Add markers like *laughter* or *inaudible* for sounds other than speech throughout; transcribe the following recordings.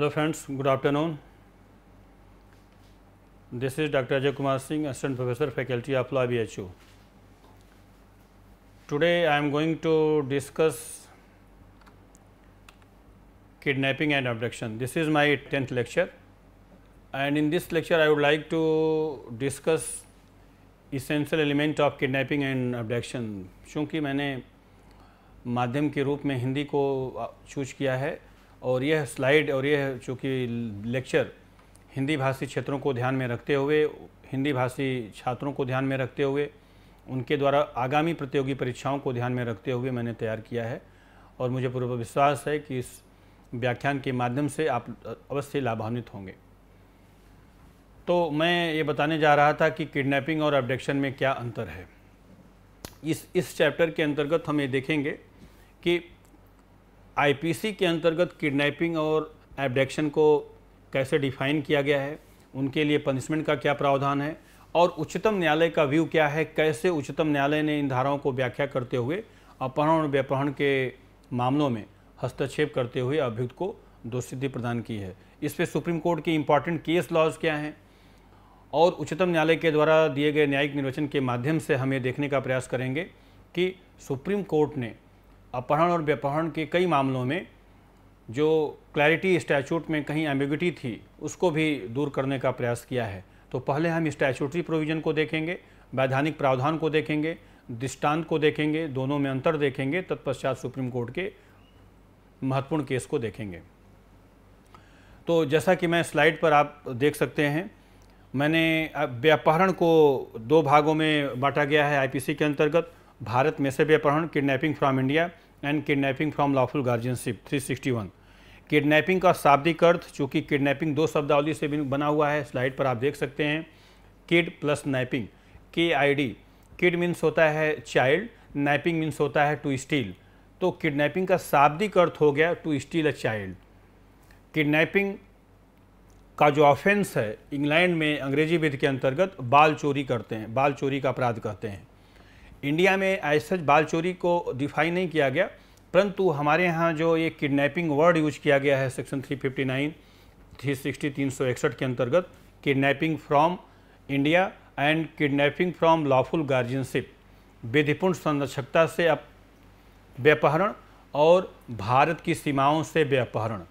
Hello friends good afternoon this is doctor Ajay Kumar Singh assistant professor faculty of law B H U today I am going to discuss kidnapping and abduction this is my tenth lecture and in this lecture I would like to discuss essential element of kidnapping and abduction चूँकि मैंने माध्यम के रूप में हिंदी को choose किया है और यह स्लाइड और यह चूँकि लेक्चर हिंदी भाषी क्षेत्रों को ध्यान में रखते हुए हिंदी भाषी छात्रों को ध्यान में रखते हुए उनके द्वारा आगामी प्रतियोगी परीक्षाओं को ध्यान में रखते हुए मैंने तैयार किया है और मुझे पूर्व विश्वास है कि इस व्याख्यान के माध्यम से आप अवश्य लाभान्वित होंगे तो मैं ये बताने जा रहा था कि किडनैपिंग और अबडक्शन में क्या अंतर है इस इस चैप्टर के अंतर्गत हम ये देखेंगे कि आईपीसी के अंतर्गत किडनैपिंग और एबडक्शन को कैसे डिफाइन किया गया है उनके लिए पनिशमेंट का क्या प्रावधान है और उच्चतम न्यायालय का व्यू क्या है कैसे उच्चतम न्यायालय ने इन धाराओं को व्याख्या करते हुए अपहरण और व्यापहरण के मामलों में हस्तक्षेप करते हुए अभियुक्त को दोषिद्धि प्रदान की है इस पर सुप्रीम कोर्ट के इम्पॉर्टेंट केस लॉज क्या हैं और उच्चतम न्यायालय के द्वारा दिए गए न्यायिक निर्वचन के माध्यम से हम ये देखने का प्रयास करेंगे कि सुप्रीम कोर्ट ने अपहरण और व्यपहरण के कई मामलों में जो क्लैरिटी स्टैचूट में कहीं एम्बिगिटी थी उसको भी दूर करने का प्रयास किया है तो पहले हम स्टैचूटरी प्रोविज़न को देखेंगे वैधानिक प्रावधान को देखेंगे दृष्टांत को देखेंगे दोनों में अंतर देखेंगे तत्पश्चात सुप्रीम कोर्ट के महत्वपूर्ण केस को देखेंगे तो जैसा कि मैं स्लाइड पर आप देख सकते हैं मैंने व्यापहरण को दो भागों में बांटा गया है आईपीसी के अंतर्गत भारत में भी अपहरण kidnapping from India and kidnapping from lawful guardianship 361 kidnapping का शाब्दिक अर्थ चूँकि किडनैपिंग दो शब्दावली से भी बना हुआ है स्लाइड पर आप देख सकते हैं किड प्लस नैपिंग के आई डी किड मीन्स होता है चाइल्ड नैपिंग मीन्स होता है टू स्टील तो किडनैपिंग का शाब्दिक अर्थ हो गया to steal a child kidnapping का जो ऑफेंस है इंग्लैंड में अंग्रेजी विधि के अंतर्गत बाल चोरी करते हैं बाल चोरी का अपराध कहते हैं इंडिया में एज सच बाल चोरी को डिफाइन नहीं किया गया परंतु हमारे यहाँ जो ये किडनैपिंग वर्ड यूज किया गया है सेक्शन 359, 360, 361 के अंतर्गत kidnapping from India and kidnapping from lawful guardianship विधिपूर्ण संरक्षकता से व्यापहरण और भारत की सीमाओं से व्यापहरण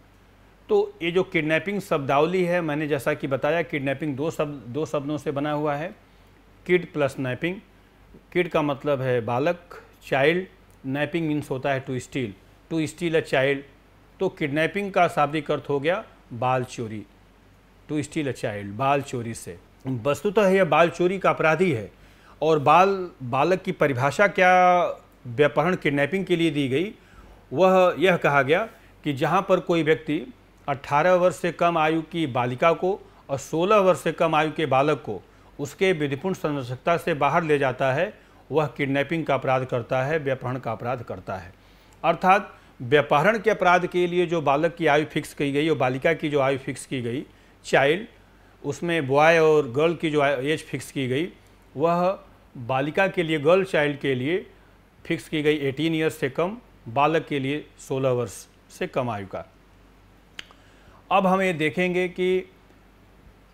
तो ये जो किडनैपिंग शब्दावली है मैंने जैसा कि बताया किडनैपिंग दो शब्द सब, दो शब्दों से बना हुआ है किड प्लस नैपिंग किड का मतलब है बालक चाइल्ड नैपिंग मीन्स होता है to steal to steal a child तो किडनैपिंग का शाब्दिक अर्थ हो गया बाल चोरी टू स्टील अ चाइल्ड बाल चोरी से वस्तुतः यह बाल चोरी का अपराधी है और बाल बालक की परिभाषा क्या व्यापहरण किडनैपिंग के लिए दी गई वह यह कहा गया कि जहाँ पर कोई व्यक्ति 18 वर्ष से कम आयु की बालिका को और 16 वर्ष से कम आयु के बालक को उसके विधिपूर्ण संरक्षकता से बाहर ले जाता है वह किडनैपिंग का अपराध करता है व्यापहरण का अपराध करता है अर्थात व्यापहरण के अपराध के लिए जो बालक की आयु फिक्स की गई और बालिका की जो आयु फिक्स की गई चाइल्ड उसमें बॉय और गर्ल की जो एज फिक्स की गई वह बालिका के लिए गर्ल चाइल्ड के लिए फिक्स की गई 18 ईयर्स से कम बालक के लिए 16 वर्ष से कम आयु का अब हम ये देखेंगे कि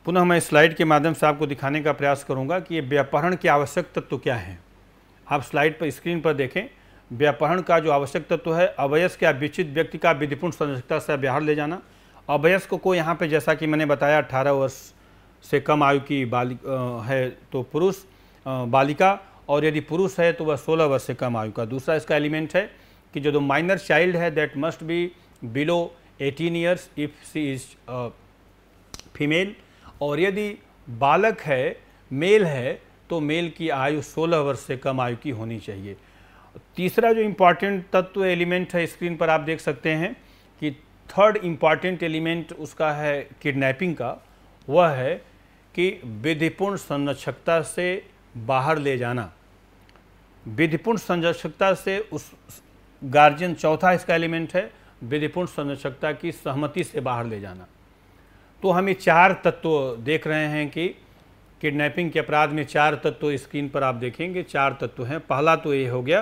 पुनः मैं स्लाइड के माध्यम से आपको दिखाने का प्रयास करूंगा कि ये व्यापहरण के आवश्यक तत्व तो क्या हैं आप स्लाइड पर स्क्रीन पर देखें व्यापहरण का जो आवश्यक तत्व तो है अवयस के विचित व्यक्ति का विधिपूर्ण सदस्यता से बिहार ले जाना अवयस्क को, को यहाँ पर जैसा कि मैंने बताया अठारह वर्ष से कम आयु की बालिक है तो पुरुष बालिका और यदि पुरुष है तो वह सोलह वर्ष से कम आयु का दूसरा इसका एलिमेंट है कि जो माइनर चाइल्ड है that must be below eighteen years if she is female और यदि बालक है मेल है तो मेल की आयु 16 वर्ष से कम आयु की होनी चाहिए तीसरा जो इम्पॉर्टेंट तत्व एलिमेंट है स्क्रीन पर आप देख सकते हैं कि थर्ड इम्पॉर्टेंट एलिमेंट उसका है किडनैपिंग का वह है कि विधिपूर्ण संरक्षकता से बाहर ले जाना विधिपूर्ण संरक्षकता से उस गार्जियन चौथा इसका एलिमेंट है विधिपूर्ण संरक्षकता की सहमति से बाहर ले जाना तो हम ये चार तत्व देख रहे हैं कि किडनैपिंग के अपराध में चार तत्व स्क्रीन पर आप देखेंगे चार तत्व हैं पहला तो ये हो गया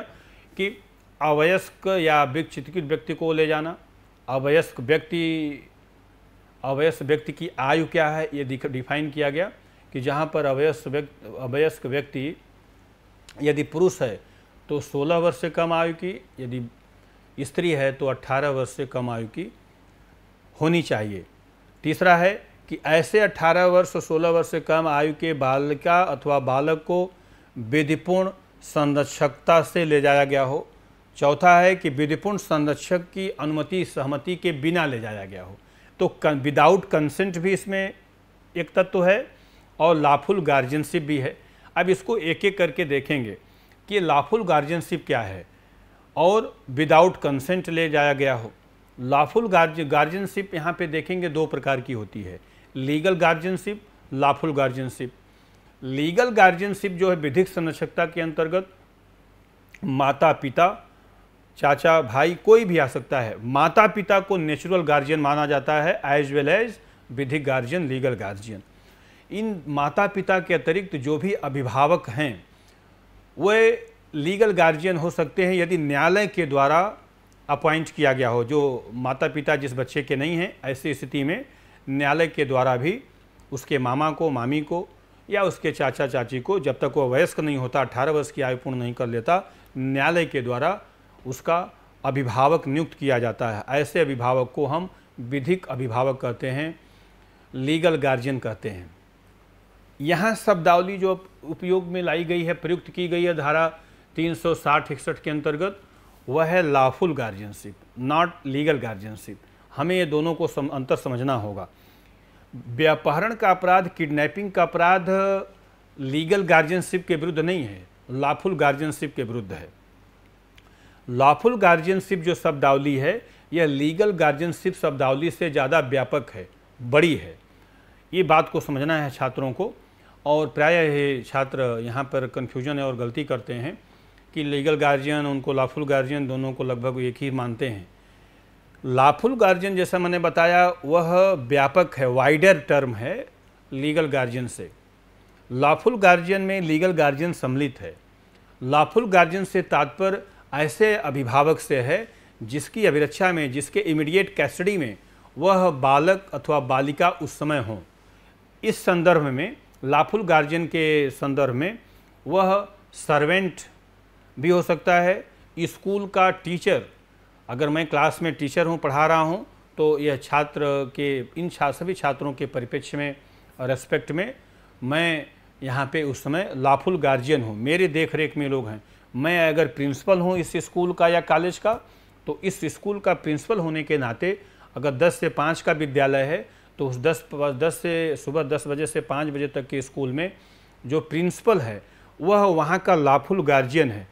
कि अवयस्क या विक्षित व्यक्ति को ले जाना अवयस्क व्यक्ति अवयस्क व्यक्ति की आयु क्या है ये डिफाइन किया गया कि जहाँ पर अवयस्क व्यक्ति अवयस्क व्यक्ति यदि पुरुष है तो 16 वर्ष से कम आयु की यदि स्त्री है तो 18 वर्ष से कम आयु की होनी चाहिए तीसरा है कि ऐसे 18 वर्ष और 16 वर्ष से कम आयु के बालिका अथवा बालक को विधिपूर्ण संरक्षकता से ले जाया गया हो चौथा है कि विधिपूर्ण संरक्षक की अनुमति सहमति के बिना ले जाया गया हो तो विदाउट कंसेंट भी इसमें एक तत्व है और लाफुल गार्जियनशिप भी है अब इसको एक एक करके देखेंगे कि लाफुल गार्जियनशिप क्या है और विदाउट कंसेंट ले जाया गया हो लाफुल गार्ज गार्जियनशिप यहाँ पे देखेंगे दो प्रकार की होती है legal guardianship lawful guardianship legal guardianship जो है विधिक संरक्षकता के अंतर्गत माता पिता चाचा भाई कोई भी आ सकता है माता पिता को नेचुरल गार्जियन माना जाता है एज वेल एज विधिक गार्जियन लीगल गार्जियन इन माता पिता के अतिरिक्त जो भी अभिभावक हैं वे लीगल गार्जियन हो सकते हैं यदि न्यायालय के द्वारा अपॉइंट किया गया हो जो माता पिता जिस बच्चे के नहीं हैं ऐसी स्थिति में न्यायालय के द्वारा भी उसके मामा को मामी को या उसके चाचा चाची को जब तक वह वयस्क नहीं होता अठारह वर्ष की आयु पूर्ण नहीं कर लेता न्यायालय के द्वारा उसका अभिभावक नियुक्त किया जाता है ऐसे अभिभावक को हम विधिक अभिभावक कहते हैं लीगल गार्जियन कहते हैं यहाँ शब्दावली जो उपयोग में लाई गई है प्रयुक्त की गई है धारा तीन सौ साठ इकसठ के अंतर्गत वह है lawful guardianship not legal guardianship हमें ये दोनों को सम, अंतर समझना होगा व्यापहरण का अपराध किडनैपिंग का अपराध लीगल गार्जियनशिप के विरुद्ध नहीं है लाफुल गार्जियनशिप के विरुद्ध है लाफुल गार्जियनशिप जो शब्दावली है यह लीगल गार्जियनशिप शब्दावली से ज़्यादा व्यापक है बड़ी है ये बात को समझना है छात्रों को और प्राय छात्र यहाँ पर कन्फ्यूजन है और गलती करते हैं कि लीगल गार्जियन उनको लाफुल गार्जियन दोनों को लगभग एक ही मानते हैं लाफुल गार्जियन जैसा मैंने बताया वह व्यापक है वाइडर टर्म है लीगल गार्जियन से लाफुल गार्जियन में लीगल गार्जियन सम्मिलित है लाफुल गार्जियन से तात्पर्य ऐसे अभिभावक से है जिसकी अभिरक्षा में जिसके इमीडिएट कैस्टडी में वह बालक अथवा बालिका उस समय हो इस संदर्भ में लाफुल गार्जियन के संदर्भ में वह सर्वेंट भी हो सकता है स्कूल का टीचर अगर मैं क्लास में टीचर हूँ पढ़ा रहा हूँ तो यह छात्र के इन सभी छात्रों के परिप्रेक्ष्य में रेस्पेक्ट में मैं यहाँ पे उस समय लाफुल गार्जियन हूँ मेरे देख रेख में लोग हैं मैं अगर प्रिंसिपल हूँ इस स्कूल का या कॉलेज का तो इस स्कूल का प्रिंसिपल होने के नाते अगर 10 से 5 का विद्यालय है तो उस 10 10 से सुबह 10 बजे से 5 बजे तक के स्कूल में जो प्रिंसिपल है वह वहाँ का लाफुल गार्जियन है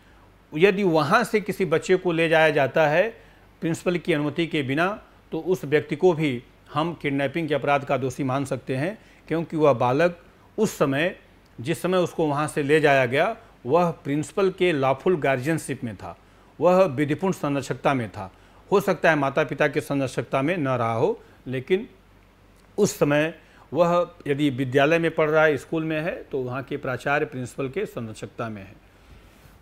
यदि वहाँ से किसी बच्चे को ले जाया जाता है प्रिंसिपल की अनुमति के बिना तो उस व्यक्ति को भी हम किडनैपिंग के अपराध का दोषी मान सकते हैं क्योंकि वह बालक उस समय जिस समय उसको वहाँ से ले जाया गया वह प्रिंसिपल के लाफुल गार्जियनशिप में था वह विधिपूर्ण संरक्षकता में था हो सकता है माता पिता के संरक्षकता में न रहा हो लेकिन उस समय वह यदि विद्यालय में पढ़ रहा है स्कूल में है तो वहाँ के प्राचार्य प्रिंसिपल के संरक्षकता में है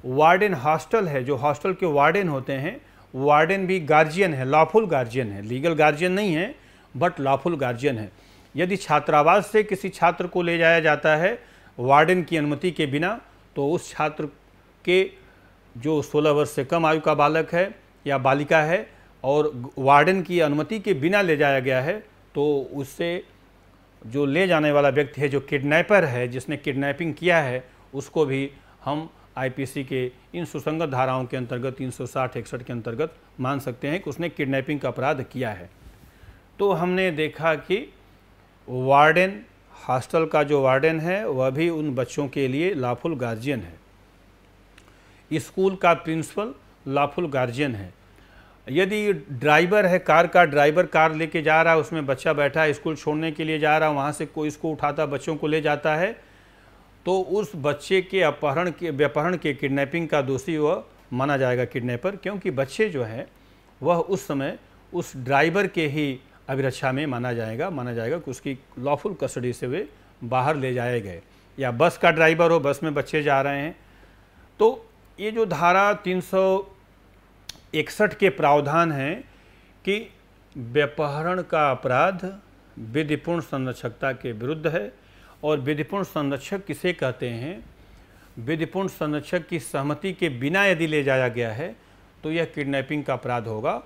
वार्डन हॉस्टल है जो हॉस्टल के वार्डन होते हैं वार्डन भी गार्जियन है लॉफुल गार्जियन है लीगल गार्जियन नहीं है बट लॉफुल गार्जियन है यदि छात्रावास से किसी छात्र को ले जाया जाता है वार्डन की अनुमति के बिना तो उस छात्र के जो 16 वर्ष से कम आयु का बालक है या बालिका है और वार्डन की अनुमति के बिना ले जाया गया है तो उससे जो ले जाने वाला व्यक्ति है जो किडनैपर है जिसने किडनैपिंग किया है उसको भी हम आईपीसी के इन सुसंगत धाराओं के अंतर्गत तीन सौ के अंतर्गत मान सकते हैं कि उसने किडनैपिंग का अपराध किया है तो हमने देखा कि वार्डन हॉस्टल का जो वार्डन है वह भी उन बच्चों के लिए लाफुल गार्जियन है स्कूल का प्रिंसिपल लाफुल गार्जियन है यदि ड्राइवर है कार का ड्राइवर कार लेके जा रहा है उसमें बच्चा बैठा है स्कूल छोड़ने के लिए जा रहा है वहाँ से कोई इसको उठाता बच्चों को ले जाता है तो उस बच्चे के अपहरण के व्यापहरण के किडनैपिंग का दोषी वह माना जाएगा किडनैपर क्योंकि बच्चे जो हैं वह उस समय उस ड्राइवर के ही अभिरक्षा में माना जाएगा माना जाएगा कि उसकी लॉफुल कस्टडी से वे बाहर ले जाए गए या बस का ड्राइवर हो बस में बच्चे जा रहे हैं तो ये जो धारा तीन के प्रावधान हैं कि व्यापहरण का अपराध विधिपूर्ण संरक्षकता के विरुद्ध है और विधिपूर्ण संरक्षक किसे कहते हैं विधिपूर्ण संरक्षक की सहमति के बिना यदि ले जाया गया है तो यह किडनैपिंग का अपराध होगा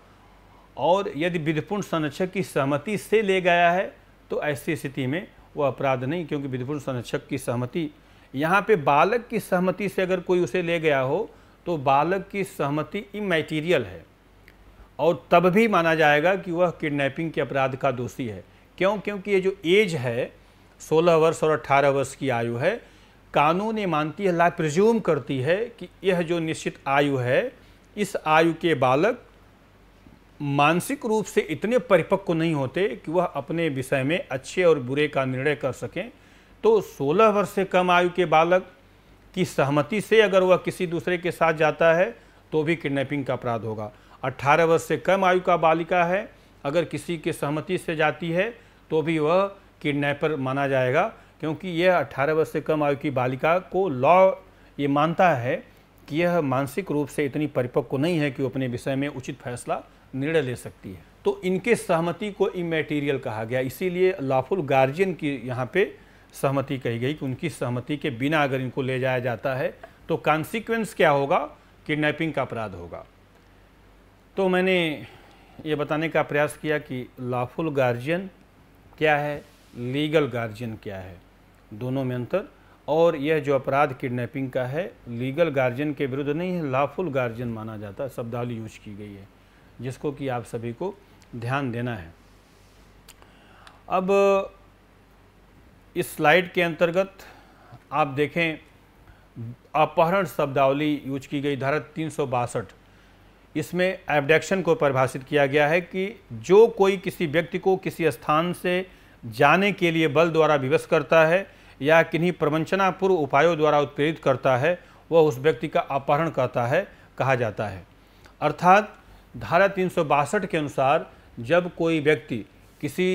और यदि विधिपूर्ण संरक्षक की सहमति से ले गया है तो ऐसी स्थिति में वह अपराध नहीं क्योंकि विधिपूर्ण संरक्षक की सहमति यहाँ पे बालक की सहमति से अगर कोई उसे ले गया हो तो बालक की सहमति इमेटीरियल है और तब भी माना जाएगा कि वह किडनैपिंग के अपराध का दोषी है क्यों क्योंकि ये जो एज है 16 वर्ष और 18 वर्ष की आयु है कानून ये मानती है ला प्रज्यूम करती है कि यह जो निश्चित आयु है इस आयु के बालक मानसिक रूप से इतने परिपक्व नहीं होते कि वह अपने विषय में अच्छे और बुरे का निर्णय कर सकें तो 16 वर्ष से कम आयु के बालक की सहमति से अगर वह किसी दूसरे के साथ जाता है तो भी किडनैपिंग का अपराध होगा 18 वर्ष से कम आयु का बालिका है अगर किसी के सहमति से जाती है तो भी वह किडनैपर माना जाएगा क्योंकि यह 18 वर्ष से कम आयु की बालिका को लॉ ये मानता है कि यह मानसिक रूप से इतनी परिपक्व नहीं है कि वो अपने विषय में उचित फैसला निर्णय ले सकती है तो इनके सहमति को इमेटीरियल कहा गया इसीलिए लॉफुल गार्जियन की यहाँ पे सहमति कही गई कि उनकी सहमति के बिना अगर इनको ले जाया जाता है तो कॉन्सिक्वेंस क्या होगा किडनैपिंग का अपराध होगा तो मैंने ये बताने का प्रयास किया कि लॉफुल गार्जियन क्या है लीगल गार्जियन क्या है दोनों में अंतर और यह जो अपराध किडनैपिंग का है लीगल गार्जियन के विरुद्ध नहीं है लाफुल गार्जियन माना जाता शब्दावली यूज की गई है जिसको कि आप सभी को ध्यान देना है अब इस स्लाइड के अंतर्गत आप देखें अपहरण शब्दावली यूज की गई धारा तीन इसमें एबडक्शन को परिभाषित किया गया है कि जो कोई किसी व्यक्ति को किसी स्थान से जाने के लिए बल द्वारा विवश करता है या किन्हीं प्रवंचनापूर्व उपायों द्वारा उत्प्रेरित करता है वह उस व्यक्ति का अपहरण करता है कहा जाता है अर्थात धारा तीन के अनुसार जब कोई व्यक्ति किसी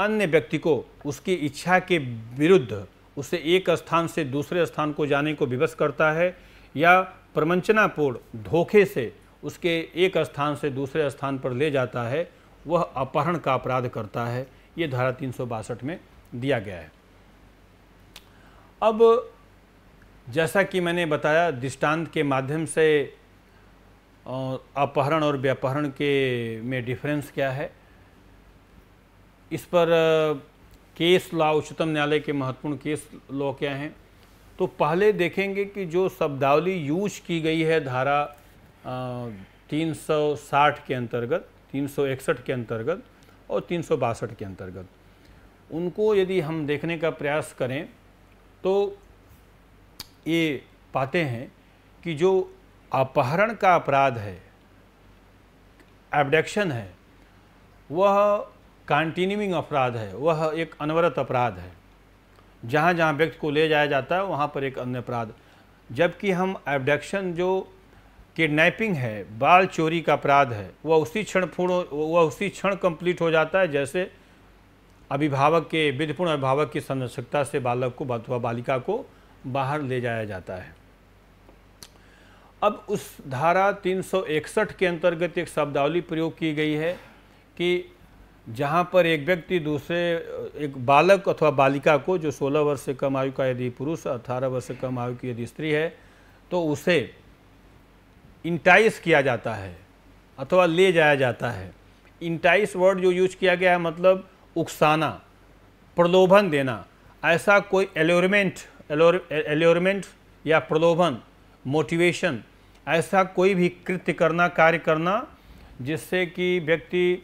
अन्य व्यक्ति को उसकी इच्छा के विरुद्ध उसे एक स्थान से दूसरे स्थान को जाने को विवश करता है या प्रवंचनापूर्ण धोखे से उसके एक स्थान से दूसरे स्थान पर ले जाता है वह अपहरण का अपराध करता है ये धारा तीन में दिया गया है अब जैसा कि मैंने बताया दृष्टांत के माध्यम से अपहरण और व्यापहरण के में डिफरेंस क्या है इस पर केस लॉ उच्चतम न्यायालय के महत्वपूर्ण केस लॉ क्या हैं तो पहले देखेंगे कि जो शब्दावली यूज की गई है धारा 360 के अंतर्गत 361 के अंतर्गत और तीन के अंतर्गत उनको यदि हम देखने का प्रयास करें तो ये पाते हैं कि जो अपहरण का अपराध है एबडक्शन है वह कंटिन्यूइंग अपराध है वह एक अनवरत अपराध है जहाँ जहाँ व्यक्ति को ले जाया जाता है वहाँ पर एक अन्य अपराध जबकि हम एबडक्शन जो किडनैपिंग है बाल चोरी का अपराध है वह उसी क्षण पूर्ण वह उसी क्षण कंप्लीट हो जाता है जैसे अभिभावक के विधपूर्ण अभिभावक की संरक्षकता से बालक को अथवा बालिका को बाहर ले जाया जाता है अब उस धारा 361 के अंतर्गत एक शब्दावली प्रयोग की गई है कि जहाँ पर एक व्यक्ति दूसरे एक बालक अथवा बालिका को जो 16 वर्ष से कम आयु का यदि पुरुष 18 वर्ष से कम आयु की यदि स्त्री है तो उसे इंटाइस किया जाता है अथवा ले जाया जाता है इंटाइस वर्ड जो यूज किया गया है मतलब उकसाना प्रलोभन देना ऐसा कोई एलोरमेंट एलोरमेंट या प्रलोभन मोटिवेशन ऐसा कोई भी कृत्य करना कार्य करना जिससे कि व्यक्ति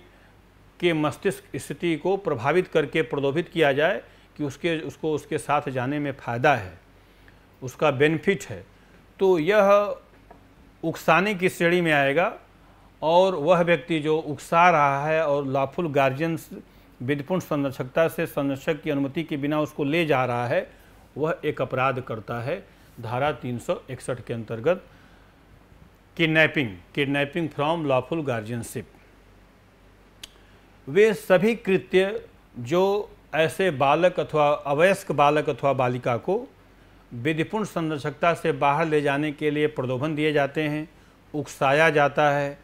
के मस्तिष्क स्थिति को प्रभावित करके प्रलोभित किया जाए कि उसके उसको उसके साथ जाने में फ़ायदा है उसका बेनिफिट है तो यह उकसाने की श्रेणी में आएगा और वह व्यक्ति जो उकसा रहा है और लाफुल गार्जियंस विधिपूर्ण संरक्षकता से संरक्षक की अनुमति के बिना उसको ले जा रहा है वह एक अपराध करता है धारा 361 के अंतर्गत kidnapping kidnapping from lawful guardianship वे सभी कृत्य जो ऐसे बालक अथवा अवयस्क बालक अथवा बालिका को विधिपूर्ण संरक्षकता से बाहर ले जाने के लिए प्रलोभन दिए जाते हैं उकसाया जाता है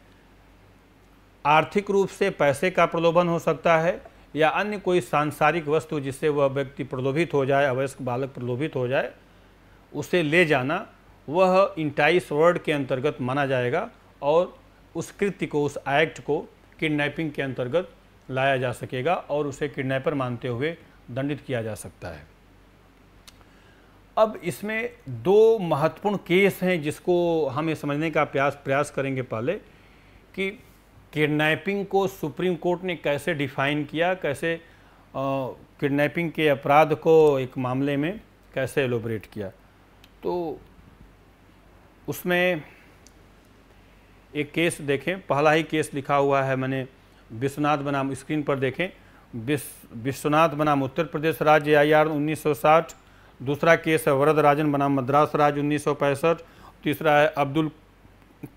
आर्थिक रूप से पैसे का प्रलोभन हो सकता है या अन्य कोई सांसारिक वस्तु जिससे वह व्यक्ति प्रलोभित हो जाए अवयस्क बालक प्रलोभित हो जाए उसे ले जाना वह इंटाइस वर्ड के अंतर्गत माना जाएगा और उस कृत्य को उस एक्ट को किडनैपिंग के अंतर्गत लाया जा सकेगा और उसे किडनैपर मानते हुए दंडित किया जा सकता है अब इसमें दो महत्वपूर्ण केस हैं जिसको हम ये समझने का प्रयास प्रयास करेंगे पहले कि किडनैपिंग को सुप्रीम कोर्ट ने कैसे डिफाइन किया कैसे किडनैपिंग के अपराध को एक मामले में कैसे एलोबरेट किया तो उसमें एक केस देखें पहला ही केस लिखा हुआ है मैंने विश्वनाथ बनाम स्क्रीन पर देखें विश्वनाथ बनाम उत्तर प्रदेश राज्य आई आर उन्नीस सौ साठ दूसरा केस है वरदराजन बनाम मद्रास राज उन्नीस तीसरा है अब्दुल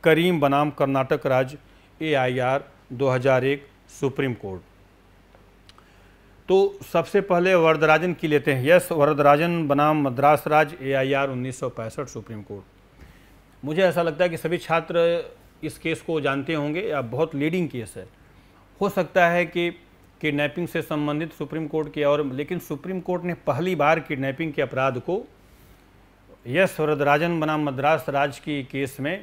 करीम बनाम कर्नाटक राज एआईआर 2001 सुप्रीम कोर्ट तो सबसे पहले वरदराजन की लेते हैं यस वरदराजन बनाम मद्रास राज्य एआईआर 1965 सुप्रीम कोर्ट मुझे ऐसा लगता है कि सभी छात्र इस केस को जानते होंगे या बहुत लीडिंग केस है हो सकता है कि किडनैपिंग से संबंधित सुप्रीम कोर्ट की और लेकिन सुप्रीम कोर्ट ने पहली बार किडनैपिंग के अपराध को यश वरदराजन बनाम मद्रास राज की केस में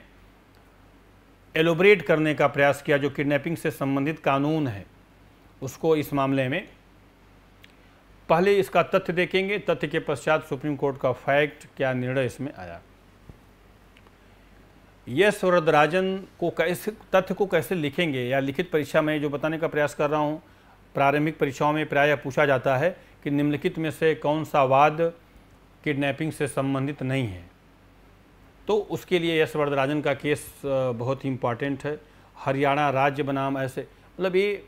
एलोबरेट करने का प्रयास किया जो किडनैपिंग से संबंधित कानून है उसको इस मामले में पहले इसका तथ्य देखेंगे तथ्य के पश्चात सुप्रीम कोर्ट का फैक्ट क्या निर्णय इसमें आया यश वरदराजन को कैसे तथ्य को कैसे लिखेंगे या लिखित परीक्षा में जो बताने का प्रयास कर रहा हूँ प्रारंभिक परीक्षाओं में प्रायः पूछा जाता है कि निम्नलिखित में से कौन सा वाद किडनैपिंग से संबंधित नहीं है तो उसके लिए यश वर्धराजन का केस बहुत ही इम्पॉर्टेंट है हरियाणा राज्य बनाम ऐसे मतलब ये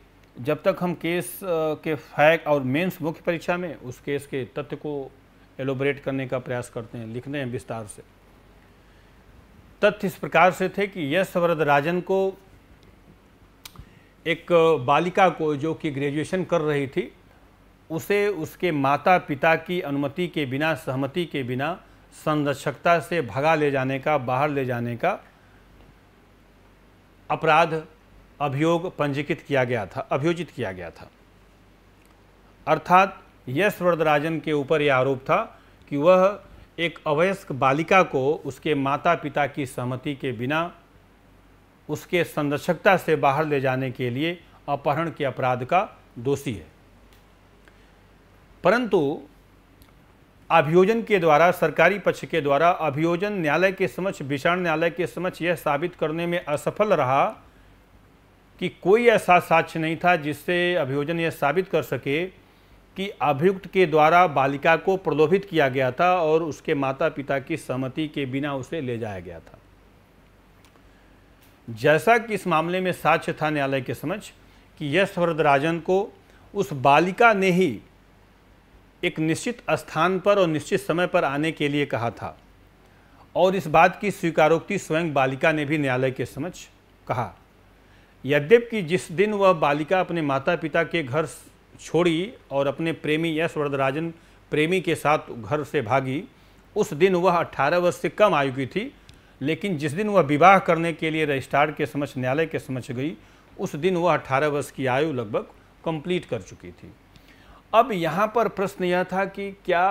जब तक हम केस के फैक्ट और मेंस मुख्य परीक्षा में उस केस के तथ्य को एलोबरेट करने का प्रयास करते हैं लिखते हैं विस्तार से तथ्य इस प्रकार से थे कि यश वरदराजन को एक बालिका को जो कि ग्रेजुएशन कर रही थी उसे उसके माता पिता की अनुमति के बिना सहमति के बिना संरक्षकता से भगा ले जाने का बाहर ले जाने का अपराध अभियोग पंजीकृत किया गया था अभियोजित किया गया था अर्थात यश वरदराजन के ऊपर यह आरोप था कि वह एक अवयस्क बालिका को उसके माता पिता की सहमति के बिना उसके संरक्षकता से बाहर ले जाने के लिए अपहरण के अपराध का दोषी है परंतु अभियोजन के द्वारा सरकारी पक्ष के द्वारा अभियोजन न्यायालय के समक्ष विचारण न्यायालय के समक्ष यह साबित करने में असफल रहा कि कोई ऐसा साक्ष्य नहीं था जिससे अभियोजन यह साबित कर सके कि अभियुक्त के द्वारा बालिका को प्रलोभित किया गया था और उसके माता पिता की सहमति के बिना उसे ले जाया गया था जैसा कि इस मामले में साक्ष्य था न्यायालय के समझ कि यश वरदराजन को उस बालिका ने ही एक निश्चित स्थान पर और निश्चित समय पर आने के लिए कहा था और इस बात की स्वीकारोक्ति स्वयं बालिका ने भी न्यायालय के समझ कहा यद्यप कि जिस दिन वह बालिका अपने माता पिता के घर छोड़ी और अपने प्रेमी यश वरदराजन प्रेमी के साथ घर से भागी उस दिन वह 18 वर्ष से कम आयु की थी लेकिन जिस दिन वह विवाह करने के लिए रजिस्ट्रार के समक्ष न्यायालय के समक्ष गई उस दिन वह अठारह वर्ष की आयु लगभग कंप्लीट कर चुकी थी अब यहाँ पर प्रश्न यह था कि क्या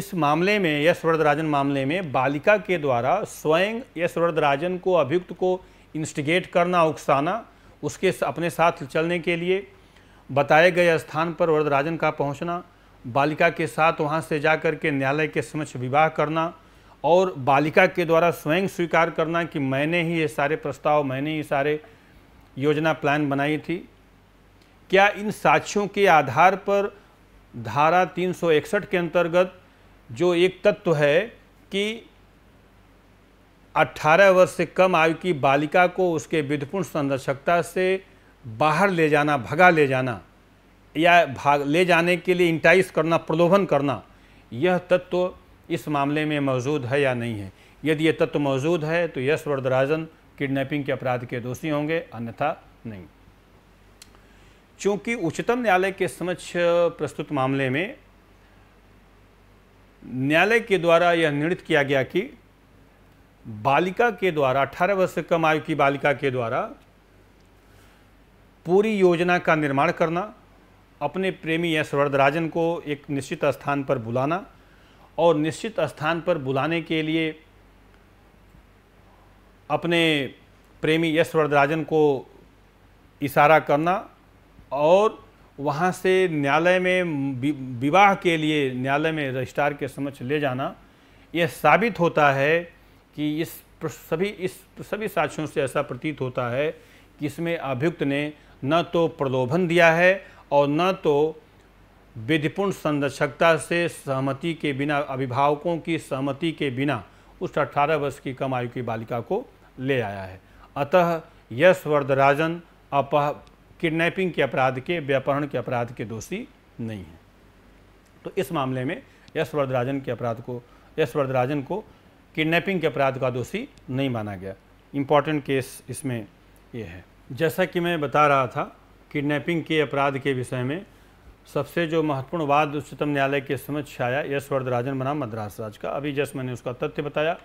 इस मामले में यश वरदराजन मामले में बालिका के द्वारा स्वयं यश वरदराजन को अभियुक्त को इंस्टिगेट करना उकसाना उसके अपने साथ चलने के लिए बताए गए स्थान पर वरदराजन का पहुंचना बालिका के साथ वहाँ से जा कर के न्यायालय के समक्ष विवाह करना और बालिका के द्वारा स्वयं स्वीकार करना कि मैंने ही ये सारे प्रस्ताव मैंने ही सारे योजना प्लान बनाई थी क्या इन साक्ष्यों के आधार पर धारा 361 के अंतर्गत जो एक तत्व है कि 18 वर्ष से कम आयु की बालिका को उसके विधपूर्ण संरक्षकता से बाहर ले जाना भगा ले जाना या भाग ले जाने के लिए इंटाइस करना प्रलोभन करना यह तत्व तो इस मामले में मौजूद है या नहीं है यदि यह तत्व तो मौजूद है तो यश वर्धराजन किडनैपिंग के अपराध के दोषी होंगे अन्यथा नहीं चूंकि उच्चतम न्यायालय के समक्ष प्रस्तुत मामले में न्यायालय के द्वारा यह निर्णित किया गया कि बालिका के द्वारा 18 वर्ष से कम आयु की बालिका के द्वारा पूरी योजना का निर्माण करना अपने प्रेमी एस वरदराजन को एक निश्चित स्थान पर बुलाना और निश्चित स्थान पर बुलाने के लिए अपने प्रेमी यश वरदराजन को इशारा करना और वहाँ से न्यायालय में विवाह के लिए न्यायालय में रजिस्ट्रार के समक्ष ले जाना यह साबित होता है कि इस सभी इस सभी साक्ष्यों से ऐसा प्रतीत होता है कि इसमें अभियुक्त ने न तो प्रलोभन दिया है और न तो विधिपूर्ण संरक्षकता से सहमति के बिना अभिभावकों की सहमति के बिना उस 18 वर्ष की कम आयु की बालिका को ले आया है अतः यश वर्धराजन अपह किडनैपिंग के अपराध के व्यापहरण के अपराध के दोषी नहीं हैं तो इस मामले में यश वर्धराजन के अपराध को यश वर्धराजन को किडनैपिंग के अपराध का दोषी नहीं माना गया इम्पॉर्टेंट केस इसमें ये है जैसा कि मैं बता रहा था किडनैपिंग के अपराध के विषय में सबसे जो महत्वपूर्ण वाद उच्चतम न्यायालय के समक्ष आया यश वर्धराजन बनाम मद्रास राज का अभी जस्ट मैंने उसका तथ्य बताया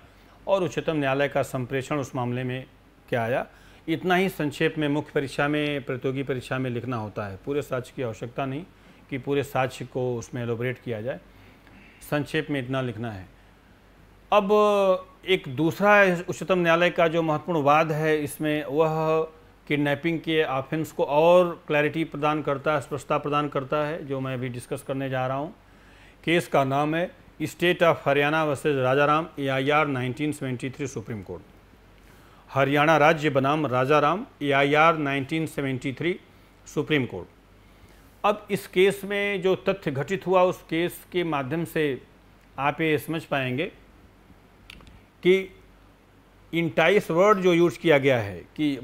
और उच्चतम न्यायालय का संप्रेषण उस मामले में क्या आया इतना ही संक्षेप में मुख्य परीक्षा में प्रतियोगी परीक्षा में लिखना होता है पूरे साक्ष्य की आवश्यकता नहीं कि पूरे साक्ष्य को उसमें एलोबरेट किया जाए संक्षेप में इतना लिखना है अब एक दूसरा उच्चतम न्यायालय का जो महत्वपूर्ण वाद है इसमें वह किडनैपिंग के ऑफेंस को और क्लैरिटी प्रदान करता है स्पष्टता प्रदान करता है जो मैं अभी डिस्कस करने जा रहा हूँ केस का नाम है state of Haryana versus Rajaram A I R nineteen supreme court Haryana राज्य बनाम Rajaram A I R nineteen supreme court अब इस केस में जो तथ्य घटित हुआ उस केस के माध्यम से आप ये समझ पाएंगे कि इंटाइस वर्ड जो यूज किया गया है कि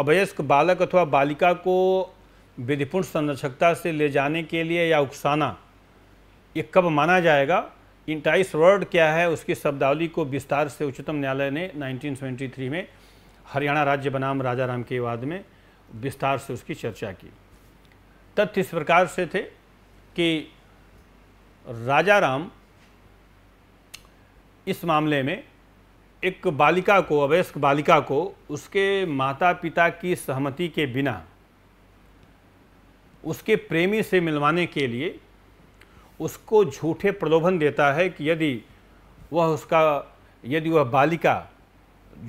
अवयस्क बालक अथवा बालिका को विधिपूर्ण संरक्षकता से ले जाने के लिए या उकसाना ये कब माना जाएगा इंटाइस वर्ड क्या है उसकी शब्दावली को विस्तार से उच्चतम न्यायालय ने 1973 में हरियाणा राज्य बनाम राजा राम के वाद में विस्तार से उसकी चर्चा की तथ्य इस प्रकार से थे कि राजा राम इस मामले में एक बालिका को अवयस्क बालिका को उसके माता पिता की सहमति के बिना उसके प्रेमी से मिलवाने के लिए उसको झूठे प्रलोभन देता है कि यदि वह उसका यदि वह बालिका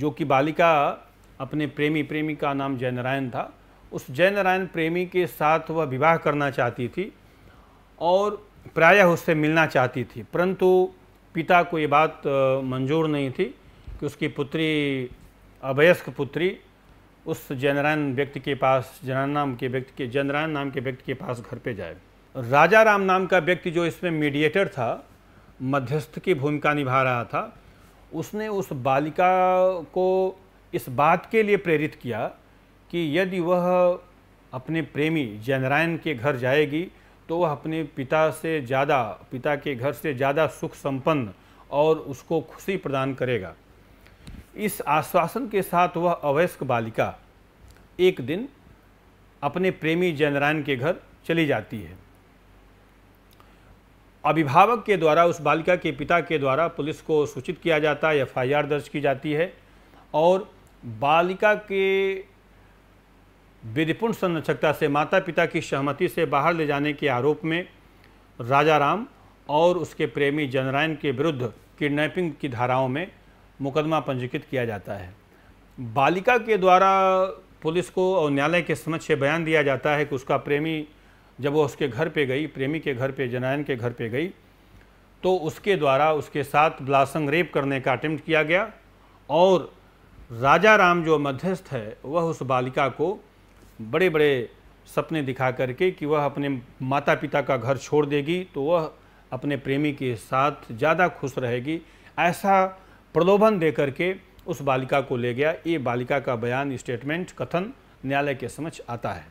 जो कि बालिका अपने प्रेमी प्रेमी का नाम जयनारायण था उस जयनारायण प्रेमी के साथ वह विवाह करना चाहती थी और प्रायः उससे मिलना चाहती थी परंतु पिता को ये बात मंजूर नहीं थी कि उसकी पुत्री अभयस्क पुत्री उस जनरायन व्यक्ति के पास जनरायन नाम के व्यक्ति के जनरायन नाम के व्यक्ति के पास घर पे जाए राजा राम नाम का व्यक्ति जो इसमें मीडिएटर था मध्यस्थ की भूमिका निभा रहा था उसने उस बालिका को इस बात के लिए प्रेरित किया कि यदि वह अपने प्रेमी जनरायन के घर जाएगी तो वह अपने पिता से ज़्यादा पिता के घर से ज़्यादा सुख संपन्न और उसको खुशी प्रदान करेगा इस आश्वासन के साथ वह अवयस्क बालिका एक दिन अपने प्रेमी जनरायन के घर चली जाती है अभिभावक के द्वारा उस बालिका के पिता के द्वारा पुलिस को सूचित किया जाता है एफ दर्ज की जाती है और बालिका के विधिपूर्ण संरक्षकता से माता पिता की सहमति से बाहर ले जाने के आरोप में राजाराम और उसके प्रेमी जनरायन के विरुद्ध किडनैपिंग की धाराओं में मुकदमा पंजीकृत किया जाता है बालिका के द्वारा पुलिस को और न्यायालय के समक्ष बयान दिया जाता है कि उसका प्रेमी जब वो उसके घर पे गई प्रेमी के घर पे जनायन के घर पे गई तो उसके द्वारा उसके साथ ब्लासंग रेप करने का अटैम्प्ट किया गया और राजा राम जो मध्यस्थ है वह उस बालिका को बड़े बड़े सपने दिखा करके कि वह अपने माता पिता का घर छोड़ देगी तो वह अपने प्रेमी के साथ ज़्यादा खुश रहेगी ऐसा प्रलोभन दे करके उस बालिका को ले गया ये बालिका का बयान स्टेटमेंट कथन न्यायालय के समक्ष आता है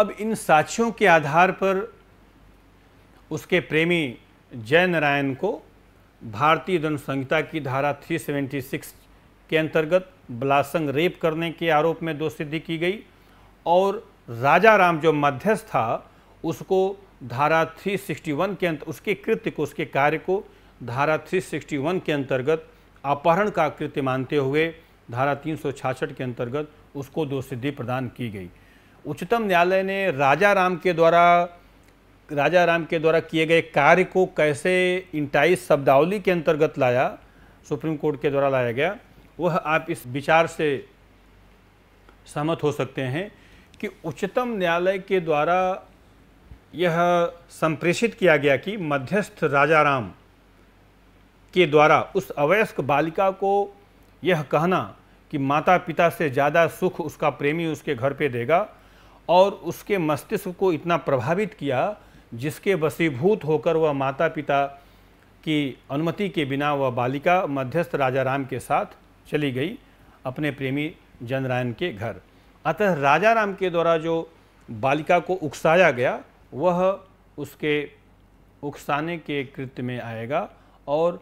अब इन साक्ष्यों के आधार पर उसके प्रेमी जय नारायण को भारतीय दंड संहिता की धारा 376 के अंतर्गत बलासंग रेप करने के आरोप में दो सिद्धि की गई और राजा राम जो मध्यस्थ था उसको धारा 361 के अंत उसके कृत्य को उसके कार्य को धारा 361 के अंतर्गत अपहरण का कृत्य मानते हुए धारा तीन के अंतर्गत उसको दो सिद्धि प्रदान की गई उच्चतम न्यायालय ने राजा राम के द्वारा राजा राम के द्वारा किए गए कार्य को कैसे इंटाइस शब्दावली के अंतर्गत लाया सुप्रीम कोर्ट के द्वारा लाया गया वह आप इस विचार से सहमत हो सकते हैं कि उच्चतम न्यायालय के द्वारा यह संप्रेषित किया गया कि मध्यस्थ राजा राम के द्वारा उस अवयस्क बालिका को यह कहना कि माता पिता से ज़्यादा सुख उसका प्रेमी उसके घर पे देगा और उसके मस्तिष्क को इतना प्रभावित किया जिसके वसीभूत होकर वह माता पिता की अनुमति के बिना वह बालिका मध्यस्थ राजा राम के साथ चली गई अपने प्रेमी जनरायन के घर अतः राजा राम के द्वारा जो बालिका को उकसाया गया वह उसके उकसाने के कृत्य में आएगा और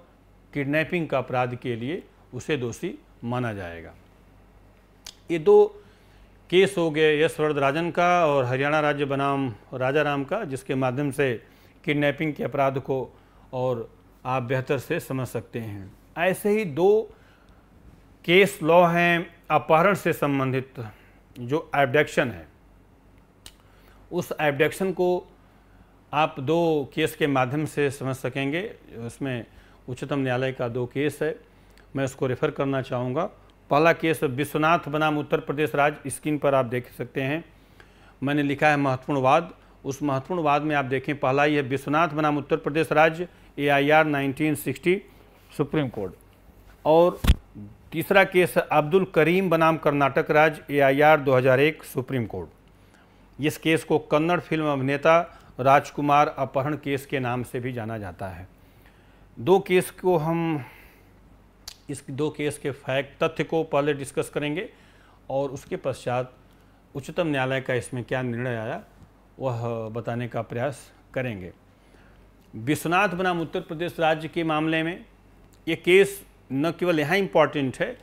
किडनैपिंग का अपराध के लिए उसे दोषी माना जाएगा ये दो केस हो गए यश राजन का और हरियाणा राज्य बनाम राजा राम का जिसके माध्यम से किडनैपिंग के अपराध को और आप बेहतर से समझ सकते हैं ऐसे ही दो केस लॉ हैं अपहरण से संबंधित जो एबडक्शन है उस एबडक्शन को आप दो केस के माध्यम से समझ सकेंगे उसमें उच्चतम न्यायालय का दो केस है मैं उसको रेफ़र करना चाहूँगा पहला केस विश्वनाथ बनाम उत्तर प्रदेश राज्य स्क्रीन पर आप देख सकते हैं मैंने लिखा है महत्वपूर्ण वाद उस महत्वपूर्ण वाद में आप देखें पहला ही है विश्वनाथ बनाम उत्तर प्रदेश राज्य A I R nineteen sixty supreme court और तीसरा केस है अब्दुल करीम बनाम कर्नाटक राज्य ए आई आर दो हज़ार एक सुप्रीम कोर्ट इस केस को कन्नड़ फिल्म अभिनेता राजकुमार अपहरण केस के नाम से भी जाना जाता है दो केस को हम इस दो केस के फैक्ट तथ्य को पहले डिस्कस करेंगे और उसके पश्चात उच्चतम न्यायालय का इसमें क्या निर्णय आया वह बताने का प्रयास करेंगे विश्वनाथ बनाम उत्तर प्रदेश राज्य के मामले में ये केस न केवल यहाँ इम्पॉर्टेंट है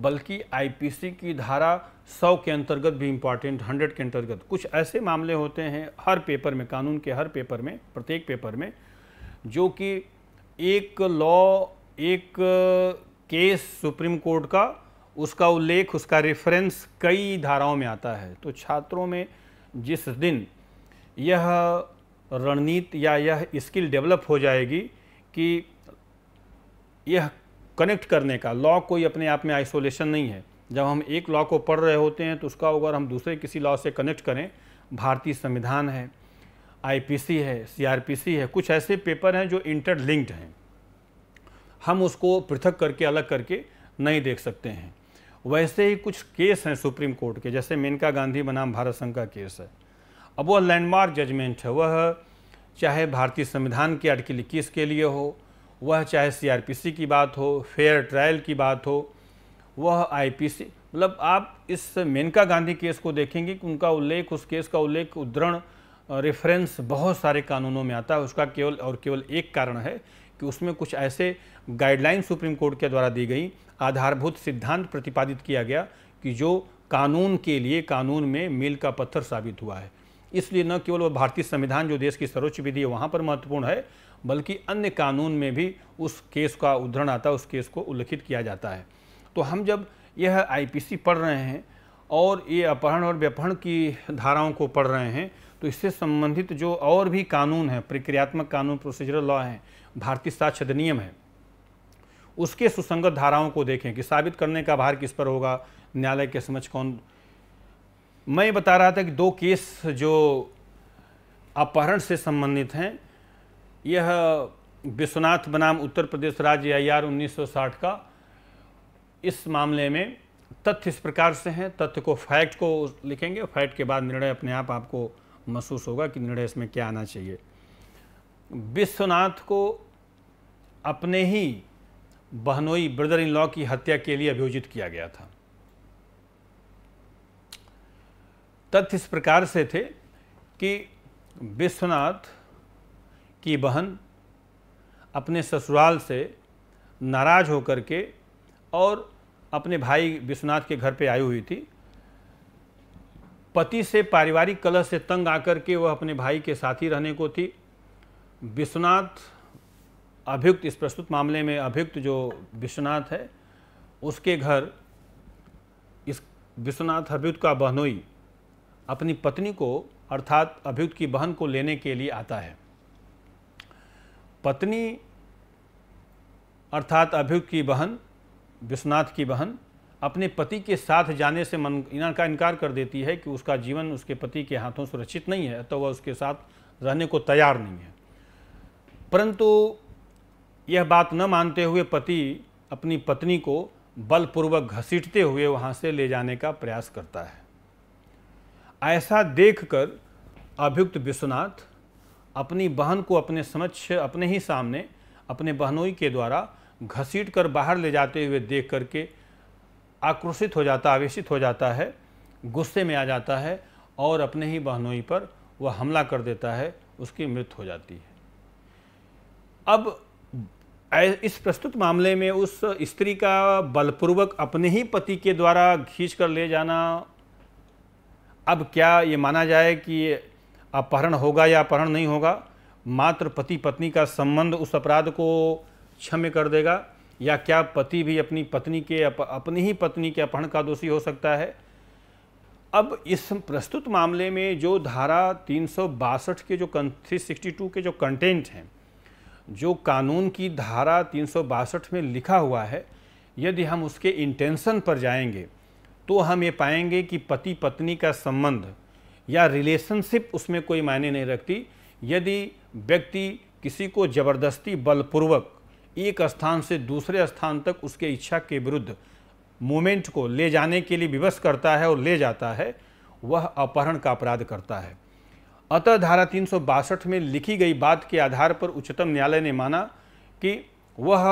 बल्कि आईपीसी की धारा 100 के अंतर्गत भी इम्पॉर्टेंट 100 के अंतर्गत कुछ ऐसे मामले होते हैं हर पेपर में कानून के हर पेपर में प्रत्येक पेपर में जो कि एक लॉ एक केस सुप्रीम कोर्ट का उसका उल्लेख उसका रेफरेंस कई धाराओं में आता है तो छात्रों में जिस दिन यह रणनीति या यह स्किल डेवलप हो जाएगी कि यह कनेक्ट करने का लॉ कोई अपने आप में आइसोलेशन नहीं है जब हम एक लॉ को पढ़ रहे होते हैं तो उसका अगर हम दूसरे किसी लॉ से कनेक्ट करें भारतीय संविधान है आईपीसी है सीआरपीसी है कुछ ऐसे पेपर हैं जो इंटरलिंक्ड हैं हम उसको पृथक करके अलग करके नहीं देख सकते हैं वैसे ही कुछ केस हैं सुप्रीम कोर्ट के जैसे मेनका गांधी बनाम भारत संघ का केस है अब वह लैंडमार्क जजमेंट है वह चाहे भारतीय संविधान की आर्टिकल इक्कीस के लिए हो वह चाहे सी की बात हो फेयर ट्रायल की बात हो वह आईपीसी मतलब आप इस मेनका गांधी केस को देखेंगे कि उनका उल्लेख उस केस का उल्लेख उद्धरण रेफरेंस बहुत सारे कानूनों में आता है उसका केवल और केवल एक कारण है कि उसमें कुछ ऐसे गाइडलाइन सुप्रीम कोर्ट के द्वारा दी गई आधारभूत सिद्धांत प्रतिपादित किया गया कि जो कानून के लिए कानून में मील का पत्थर साबित हुआ है इसलिए न केवल वह भारतीय संविधान जो देश की सर्वोच्च विधि है वहाँ पर महत्वपूर्ण है बल्कि अन्य कानून में भी उस केस का उदाहरण आता है उस केस को उल्लिखित किया जाता है तो हम जब यह आईपीसी पढ़ रहे हैं और ये अपहरण और व्यपहरण की धाराओं को पढ़ रहे हैं तो इससे संबंधित जो और भी कानून हैं प्रक्रियात्मक कानून प्रोसीजरल लॉ हैं भारतीय साक्ष्य अधिनियम है उसके सुसंगत धाराओं को देखें कि साबित करने का भार किस पर होगा न्यायालय के समझ कौन मैं बता रहा था कि दो केस जो अपहरण से संबंधित हैं यह विश्वनाथ बनाम उत्तर प्रदेश राज्य आई आर का इस मामले में तथ्य इस प्रकार से हैं तथ्य को फैक्ट को लिखेंगे फैक्ट के बाद निर्णय अपने आप आपको महसूस होगा कि निर्णय इसमें क्या आना चाहिए विश्वनाथ को अपने ही बहनोई ब्रदर इन लॉ की हत्या के लिए अभियोजित किया गया था तथ्य इस प्रकार से थे कि विश्वनाथ की बहन अपने ससुराल से नाराज होकर के और अपने भाई विश्वनाथ के घर पे आई हुई थी पति से पारिवारिक कलह से तंग आकर के वह अपने भाई के साथ ही रहने को थी विश्वनाथ अभियुक्त इस प्रस्तुत मामले में अभियुक्त जो विश्वनाथ है उसके घर इस विश्वनाथ अभियुक्त का बहनोई अपनी पत्नी को अर्थात अभियुक्त की बहन को लेने के लिए आता है पत्नी अर्थात अभियुक्त की बहन विश्वनाथ की बहन अपने पति के साथ जाने से मन इनका इनकार कर देती है कि उसका जीवन उसके पति के हाथों सुरक्षित नहीं है तो वह उसके साथ रहने को तैयार नहीं है परंतु यह बात न मानते हुए पति अपनी पत्नी को बलपूर्वक घसीटते हुए वहाँ से ले जाने का प्रयास करता है ऐसा देखकर अभियुक्त विश्वनाथ अपनी बहन को अपने समक्ष अपने ही सामने अपने बहनोई के द्वारा घसीट कर बाहर ले जाते हुए देख करके आक्रोशित हो जाता आवेशित हो जाता है गुस्से में आ जाता है और अपने ही बहनोई पर वह हमला कर देता है उसकी मृत्यु हो जाती है अब इस प्रस्तुत मामले में उस स्त्री का बलपूर्वक अपने ही पति के द्वारा खींच कर ले जाना अब क्या ये माना जाए कि अपहरण होगा या अपहरण नहीं होगा मात्र पति पत्नी का संबंध उस अपराध को क्षम्य कर देगा या क्या पति भी अपनी पत्नी के अप, अपनी ही पत्नी के अपहरण का दोषी हो सकता है अब इस प्रस्तुत मामले में जो धारा तीन के जो थ्री के जो कंटेंट हैं जो कानून की धारा तीन में लिखा हुआ है यदि हम उसके इंटेंशन पर जाएंगे तो हम ये पाएंगे कि पति पत्नी का संबंध या रिलेशनशिप उसमें कोई मायने नहीं रखती यदि व्यक्ति किसी को ज़बरदस्ती बलपूर्वक एक स्थान से दूसरे स्थान तक उसके इच्छा के विरुद्ध मोमेंट को ले जाने के लिए विवश करता है और ले जाता है वह अपहरण का अपराध करता है अतः धारा तीन में लिखी गई बात के आधार पर उच्चतम न्यायालय ने माना कि वह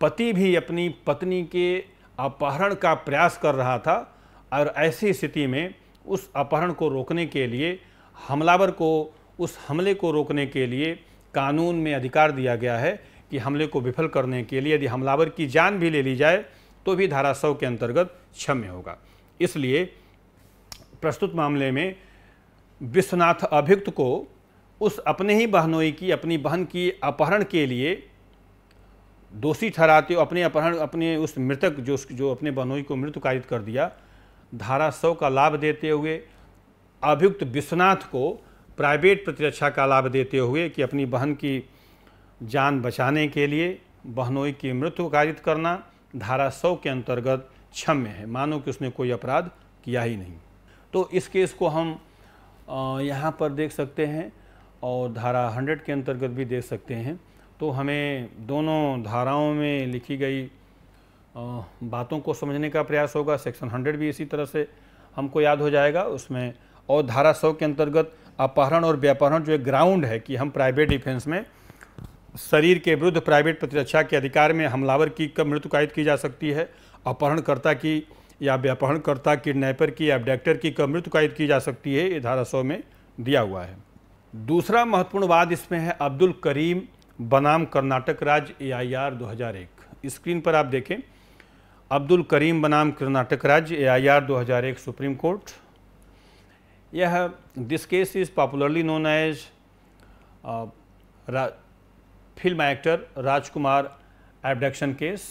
पति भी अपनी पत्नी के अपहरण का प्रयास कर रहा था और ऐसी स्थिति में उस अपहरण को रोकने के लिए हमलावर को उस हमले को रोकने के लिए कानून में अधिकार दिया गया है कि हमले को विफल करने के लिए यदि हमलावर की जान भी ले ली जाए तो भी धारा सौ के अंतर्गत क्षम्य होगा इसलिए प्रस्तुत मामले में विश्वनाथ अभियुक्त को उस अपने ही बहनोई की अपनी बहन की अपहरण के लिए दोषी ठहराते अपने अपहरण अपने उस मृतक जो जो अपने बहनोई को मृत्यु कारित कर दिया धारा सौ का लाभ देते हुए अभियुक्त विश्वनाथ को प्राइवेट प्रतिरक्षा का लाभ देते हुए कि अपनी बहन की जान बचाने के लिए बहनोई की मृत्यु कारित करना धारा सौ के अंतर्गत क्षम्य है मानो कि उसने कोई अपराध किया ही नहीं तो इस केस को हम यहाँ पर देख सकते हैं और धारा हंड्रेड के अंतर्गत भी देख सकते हैं तो हमें दोनों धाराओं में लिखी गई बातों को समझने का प्रयास होगा सेक्शन हंड्रेड भी इसी तरह से हमको याद हो जाएगा उसमें और धारा सौ के अंतर्गत अपहरण और व्यापहरण जो एक ग्राउंड है कि हम प्राइवेट डिफेंस में शरीर के विरुद्ध प्राइवेट प्रतिरक्षा के अधिकार में हमलावर की कब मृत्यु कायद की जा सकती है अपहरणकर्ता की या व्यापहरणकर्ता किडनैपर की या डैक्टर की कब मृत्यु कायद की जा सकती है ये धारा सौ में दिया हुआ है दूसरा महत्वपूर्ण वाद इसमें है अब्दुल करीम बनाम कर्नाटक राज्य ए आई आर दो हज़ार एक स्क्रीन पर आप देखें अब्दुल करीम बनाम कर्नाटक राज्य ए आई आर दो हज़ार एक सुप्रीम कोर्ट यह this case is popularly known as film actor Rajkumar abduction case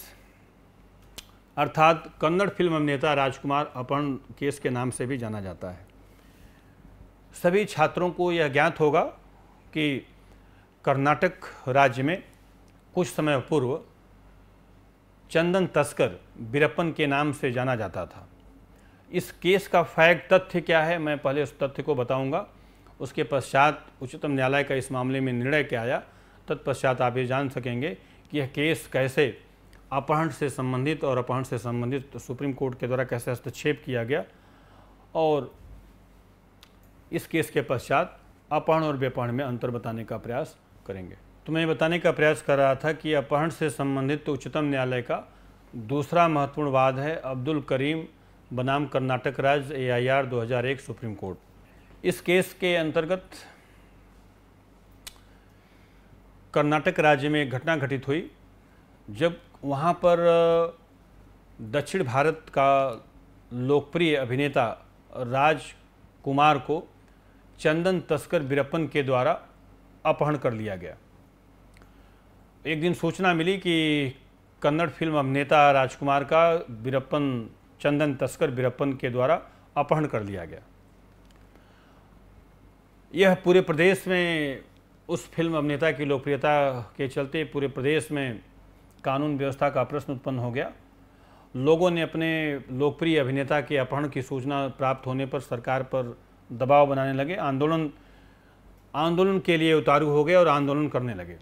अर्थात कन्नड़ फिल्म अभिनेता राजकुमार अपन केस के नाम से भी जाना जाता है सभी छात्रों को यह ज्ञात होगा कि कर्नाटक राज्य में कुछ समय पूर्व चंदन तस्कर बिरप्पन के नाम से जाना जाता था इस केस का फैक्ट तथ्य क्या है मैं पहले उस तथ्य को बताऊंगा उसके पश्चात उच्चतम न्यायालय का इस मामले में निर्णय क्या आया तत्पश्चात आप ये जान सकेंगे कि यह केस कैसे अपहरण से संबंधित और अपहरण से संबंधित सुप्रीम कोर्ट के द्वारा कैसे हस्तक्षेप किया गया और इस केस के पश्चात अपहरण और व्यापहरण में अंतर बताने का प्रयास करेंगे तो मैं बताने का प्रयास कर रहा था कि अपहरण से संबंधित तो उच्चतम न्यायालय का दूसरा महत्वपूर्ण वाद है अब्दुल करीम बनाम कर्नाटक राज्य ए 2001 सुप्रीम कोर्ट इस केस के अंतर्गत कर्नाटक राज्य में एक घटना घटित हुई जब वहाँ पर दक्षिण भारत का लोकप्रिय अभिनेता राज कुमार को चंदन तस्कर बीरप्पन के द्वारा अपहरण कर लिया गया एक दिन सूचना मिली कि कन्नड़ फिल्म अभिनेता राजकुमार का बीरप्पन चंदन तस्कर बिरप्पन के द्वारा अपहरण कर लिया गया यह पूरे प्रदेश में उस फिल्म अभिनेता की लोकप्रियता के चलते पूरे प्रदेश में कानून व्यवस्था का प्रश्न उत्पन्न हो गया लोगों ने अपने लोकप्रिय अभिनेता के अपहरण की सूचना प्राप्त होने पर सरकार पर दबाव बनाने लगे आंदोलन आंदोलन के लिए उतारू हो गए और आंदोलन करने लगे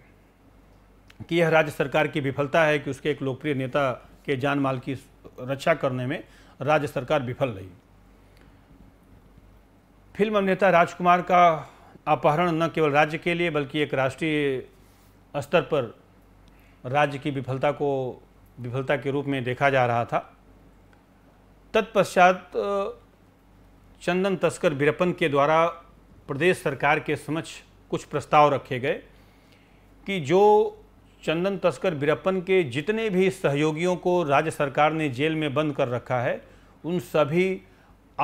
कि यह राज्य सरकार की विफलता है कि उसके एक लोकप्रिय नेता के जान माल की रक्षा करने में राज्य सरकार विफल रही फिल्म अभिनेता राजकुमार का अपहरण न केवल राज्य के लिए बल्कि एक राष्ट्रीय स्तर पर राज्य की विफलता को विफलता के रूप में देखा जा रहा था तत्पश्चात चंदन तस्कर बीरपन के द्वारा प्रदेश सरकार के समक्ष कुछ प्रस्ताव रखे गए कि जो चंदन तस्कर बीरप्पन के जितने भी सहयोगियों को राज्य सरकार ने जेल में बंद कर रखा है उन सभी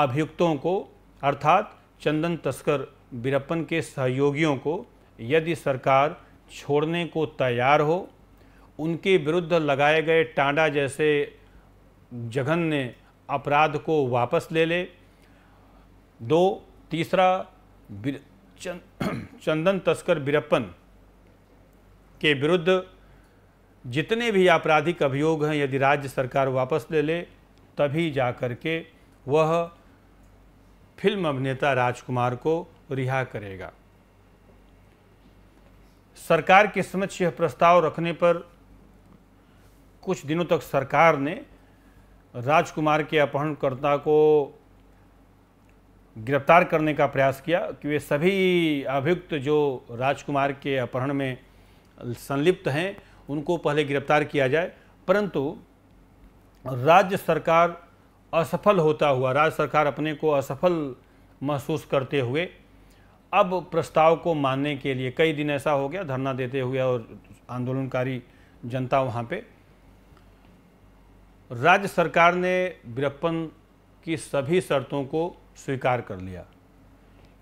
अभियुक्तों को अर्थात चंदन तस्कर वीरप्पन के सहयोगियों को यदि सरकार छोड़ने को तैयार हो उनके विरुद्ध लगाए गए टांडा जैसे जघन्य अपराध को वापस ले ले दो तीसरा *clears throat* चंदन तस्कर बिरप्पन के विरुद्ध जितने भी आपराधिक अभियोग हैं यदि राज्य सरकार वापस ले ले तभी जा कर के वह फिल्म अभिनेता राजकुमार को रिहा करेगा सरकार के समक्ष यह प्रस्ताव रखने पर कुछ दिनों तक सरकार ने राजकुमार के अपहरणकर्ता को गिरफ्तार करने का प्रयास किया कि वे सभी अभियुक्त जो राजकुमार के अपहरण में संलिप्त हैं उनको पहले गिरफ्तार किया जाए परंतु राज्य सरकार असफल होता हुआ राज्य सरकार अपने को असफल महसूस करते हुए अब प्रस्ताव को मानने के लिए कई दिन ऐसा हो गया धरना देते हुए और आंदोलनकारी जनता वहाँ पे राज्य सरकार ने विरप्पन की सभी शर्तों को स्वीकार कर लिया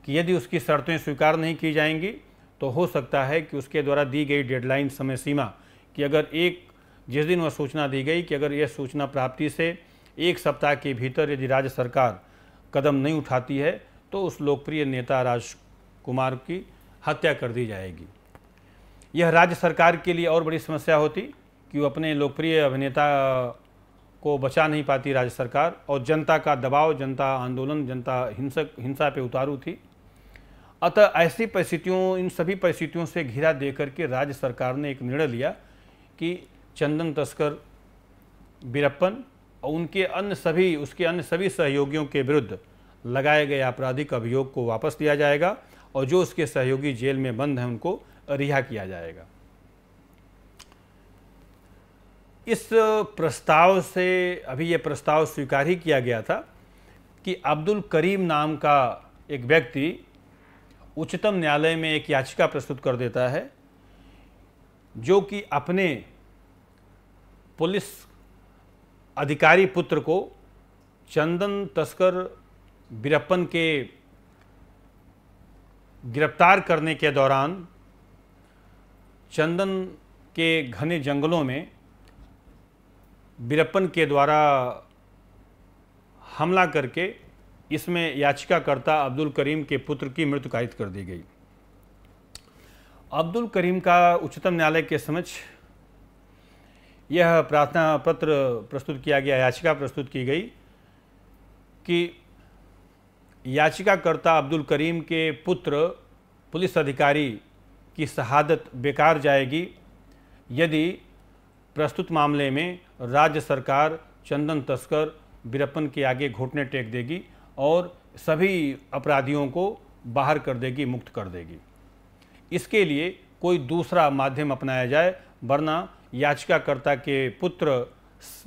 कि यदि उसकी शर्तें स्वीकार नहीं की जाएंगी तो हो सकता है कि उसके द्वारा दी गई डेडलाइन समय सीमा कि अगर एक जिस दिन वह सूचना दी गई कि अगर यह सूचना प्राप्ति से एक सप्ताह के भीतर यदि राज्य सरकार कदम नहीं उठाती है तो उस लोकप्रिय नेता राज कुमार की हत्या कर दी जाएगी यह राज्य सरकार के लिए और बड़ी समस्या होती कि वो अपने लोकप्रिय अभिनेता को बचा नहीं पाती राज्य सरकार और जनता का दबाव जनता आंदोलन जनता हिंसक हिंसा पे उतारू थी अतः ऐसी परिस्थितियों इन सभी परिस्थितियों से घिरा दे करके राज्य सरकार ने एक निर्णय लिया कि चंदन तस्कर बीरप्पन और उनके अन्य सभी उसके अन्य सभी सहयोगियों के विरुद्ध लगाए गए आपराधिक अभियोग को वापस लिया जाएगा और जो उसके सहयोगी जेल में बंद हैं उनको रिहा किया जाएगा इस प्रस्ताव से अभी ये प्रस्ताव स्वीकार ही किया गया था कि अब्दुल करीम नाम का एक व्यक्ति उच्चतम न्यायालय में एक याचिका प्रस्तुत कर देता है जो कि अपने पुलिस अधिकारी पुत्र को चंदन तस्कर बिरप्पन के गिरफ्तार करने के दौरान चंदन के घने जंगलों में बिरप्पन के द्वारा हमला करके इसमें याचिकाकर्ता अब्दुल करीम के पुत्र की मृत्यु कायद कर दी गई अब्दुल करीम का उच्चतम न्यायालय के समक्ष यह प्रार्थना पत्र प्रस्तुत किया गया याचिका प्रस्तुत की गई कि याचिकाकर्ता अब्दुल करीम के पुत्र पुलिस अधिकारी की शहादत बेकार जाएगी यदि प्रस्तुत मामले में राज्य सरकार चंदन तस्कर बिरप्पन के आगे घुटने टेक देगी और सभी अपराधियों को बाहर कर देगी मुक्त कर देगी इसके लिए कोई दूसरा माध्यम अपनाया जाए वरना याचिकाकर्ता के पुत्र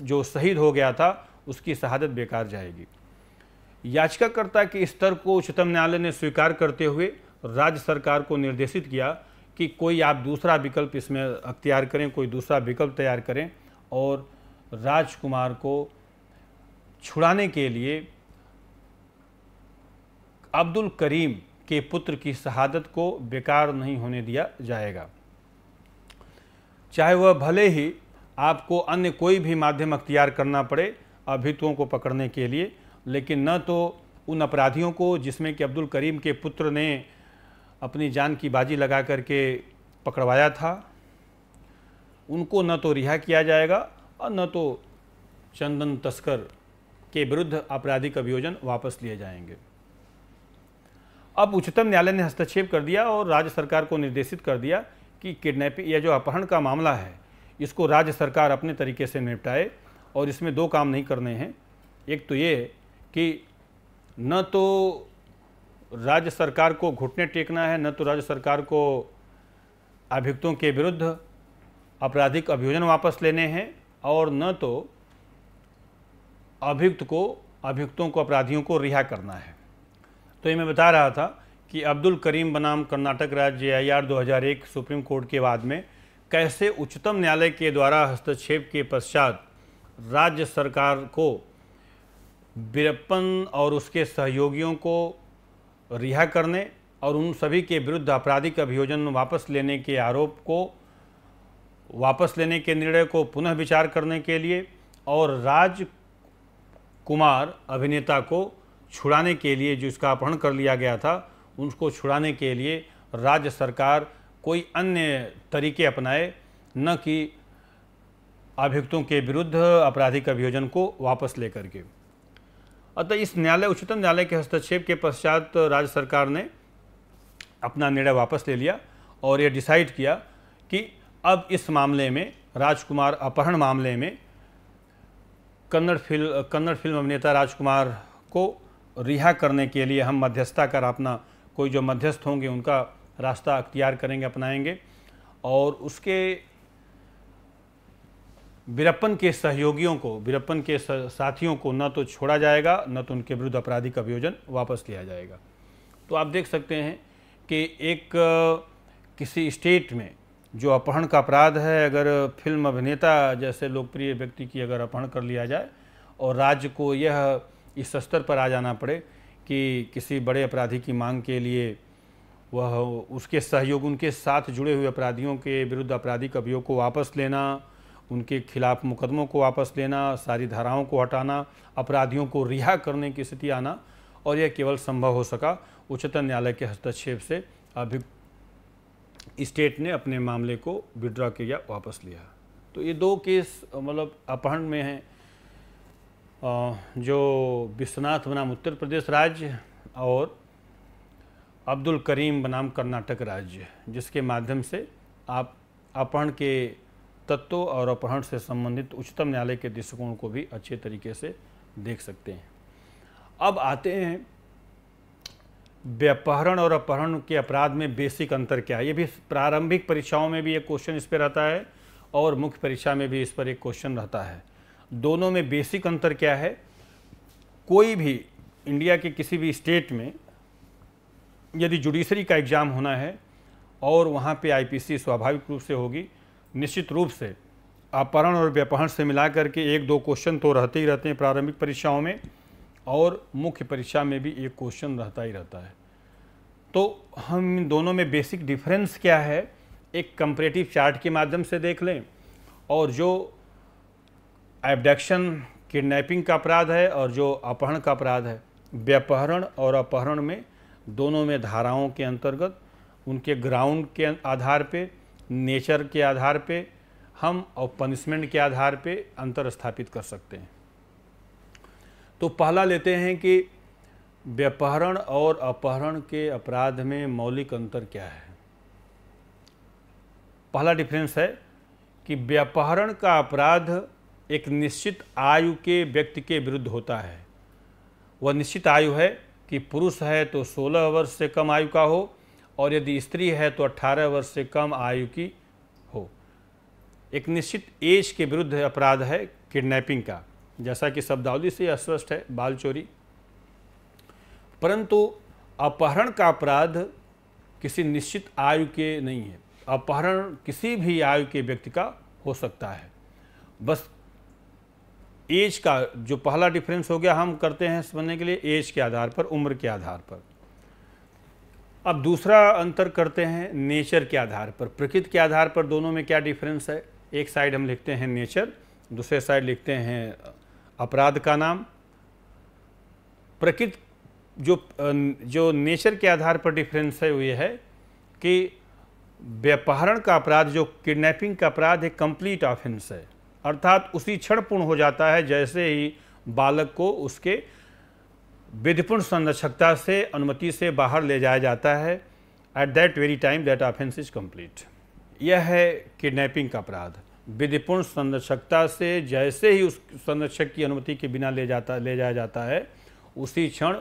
जो शहीद हो गया था उसकी शहादत बेकार जाएगी याचिकाकर्ता के स्तर को उच्चतम न्यायालय ने स्वीकार करते हुए राज्य सरकार को निर्देशित किया कि कोई आप दूसरा विकल्प इसमें अख्तियार करें कोई दूसरा विकल्प तैयार करें और राजकुमार को छुड़ाने के लिए अब्दुल करीम के पुत्र की शहादत को बेकार नहीं होने दिया जाएगा चाहे वह भले ही आपको अन्य कोई भी माध्यम अख्तियार करना पड़े अभियुक्तों को पकड़ने के लिए लेकिन न तो उन अपराधियों को जिसमें कि अब्दुल करीम के पुत्र ने अपनी जान की बाजी लगा करके पकड़वाया था उनको न तो रिहा किया जाएगा और न तो चंदन तस्कर के विरुद्ध आपराधिक अभियोजन वापस लिए जाएंगे अब उच्चतम न्यायालय ने हस्तक्षेप कर दिया और राज्य सरकार को निर्देशित कर दिया कि किडनैपिंग या जो अपहरण का मामला है इसको राज्य सरकार अपने तरीके से निपटाए और इसमें दो काम नहीं करने हैं एक तो ये कि न तो राज्य सरकार को घुटने टेकना है न तो राज्य सरकार को अभियुक्तों के विरुद्ध आपराधिक अभियोजन वापस लेने हैं और न तो अभियुक्त को अभियुक्तों को अपराधियों को रिहा करना है तो ये मैं बता रहा था कि अब्दुल करीम बनाम कर्नाटक राज्य आई आर 2001 सुप्रीम कोर्ट के बाद में कैसे उच्चतम न्यायालय के द्वारा हस्तक्षेप के पश्चात राज्य सरकार को बिरप्पन और उसके सहयोगियों को रिहा करने और उन सभी के विरुद्ध आपराधिक अभियोजन वापस लेने के आरोप को वापस लेने के निर्णय को पुनः विचार करने के लिए और राज कुमार अभिनेता को छुड़ाने के लिए जो इसका अपहरण कर लिया गया था उनको छुड़ाने के लिए राज्य सरकार कोई अन्य तरीके अपनाए न कि अभियुक्तों के विरुद्ध आपराधिक अभियोजन को वापस लेकर के अतः इस न्यायालय उच्चतम न्यायालय के हस्तक्षेप के पश्चात राज्य सरकार ने अपना निर्णय वापस ले लिया और ये डिसाइड किया कि अब इस मामले में राजकुमार अपहरण मामले में कन्नड़ फिल्म कन्नड़ फिल्म अभिनेता राजकुमार को रिहा करने के लिए हम मध्यस्थता कर अपना कोई जो मध्यस्थ होंगे उनका रास्ता अख्तियार करेंगे अपनाएंगे और उसके वीरप्पन के सहयोगियों को वीरप्पन के साथियों को न तो छोड़ा जाएगा न तो उनके विरुद्ध आपराधिक अभियोजन वापस लिया जाएगा तो आप देख सकते हैं कि एक किसी स्टेट में जो अपहरण का अपराध है अगर फिल्म अभिनेता जैसे लोकप्रिय व्यक्ति की अगर अपहरण कर लिया जाए और राज्य को यह इस स्तर पर आ जाना पड़े कि किसी बड़े अपराधी की मांग के लिए वह उसके सहयोग उनके साथ जुड़े हुए अपराधियों के विरुद्ध आपराधिक अभियोग को वापस लेना उनके खिलाफ मुकदमों को वापस लेना सारी धाराओं को हटाना अपराधियों को रिहा करने की स्थिति आना और यह केवल संभव हो सका उच्चतम न्यायालय के हस्तक्षेप से अभी स्टेट ने अपने मामले को विड्रॉ किया वापस लिया तो ये दो केस मतलब अपहरण में हैं जो विश्वनाथ बनाम उत्तर प्रदेश राज्य और अब्दुल करीम बनाम कर्नाटक राज्य जिसके माध्यम से आप अपहरण के तत्व और अपहरण से संबंधित उच्चतम न्यायालय के दृष्टिकोण को भी अच्छे तरीके से देख सकते हैं अब आते हैं व्यापहरण और अपहरण के अपराध में बेसिक अंतर क्या है ये भी प्रारंभिक परीक्षाओं में भी एक क्वेश्चन इस पर रहता है और मुख्य परीक्षा में भी इस पर एक क्वेश्चन रहता है दोनों में बेसिक अंतर क्या है कोई भी इंडिया के किसी भी स्टेट में यदि जुडिशरी का एग्ज़ाम होना है और वहाँ पे आईपीसी स्वाभाविक रूप से होगी निश्चित रूप से अपहरण और व्यापहरण से मिला करके एक दो क्वेश्चन तो रहते ही रहते हैं प्रारंभिक परीक्षाओं में और मुख्य परीक्षा में भी एक क्वेश्चन रहता ही रहता है तो हम इन दोनों में बेसिक डिफरेंस क्या है एक कंपरेटिव चार्ट के माध्यम से देख लें और जो एबडक्शन किडनैपिंग का अपराध है और जो अपहरण का अपराध है व्यापहरण और अपहरण में दोनों में धाराओं के अंतर्गत उनके ग्राउंड के आधार पर नेचर के आधार पे हम और पनिशमेंट के आधार पे अंतर स्थापित कर सकते हैं तो पहला लेते हैं कि व्यापहरण और अपहरण के अपराध में मौलिक अंतर क्या है पहला डिफरेंस है कि व्यापहरण का अपराध एक निश्चित आयु के व्यक्ति के विरुद्ध होता है वह निश्चित आयु है कि पुरुष है तो 16 वर्ष से कम आयु का हो और यदि स्त्री है तो 18 वर्ष से कम आयु की हो एक निश्चित एज के विरुद्ध अपराध है किडनैपिंग का जैसा कि शब्दावली से अस्पष्ट है बाल चोरी परंतु अपहरण का अपराध किसी निश्चित आयु के नहीं है अपहरण किसी भी आयु के व्यक्ति का हो सकता है बस एज का जो पहला डिफरेंस हो गया हम करते हैं समझने के लिए एज के आधार पर उम्र के आधार पर अब दूसरा अंतर करते हैं नेचर के आधार पर प्रकृति के आधार पर दोनों में क्या डिफरेंस है एक साइड हम लिखते हैं नेचर दूसरे साइड लिखते हैं अपराध का नाम प्रकृति जो जो नेचर के आधार पर डिफरेंस है वो ये है कि व्यापहरण का अपराध जो किडनैपिंग का अपराध एक कंप्लीट ऑफेंस है अर्थात उसी क्षण पूर्ण हो जाता है जैसे ही बालक को उसके विधिपूर्ण संरक्षकता से अनुमति से बाहर ले जाया जाता है at that very time that offence is complete यह है किडनैपिंग का अपराध विधिपूर्ण संरक्षकता से जैसे ही उस संरक्षक की अनुमति के बिना ले जाता ले जाया जाता है उसी क्षण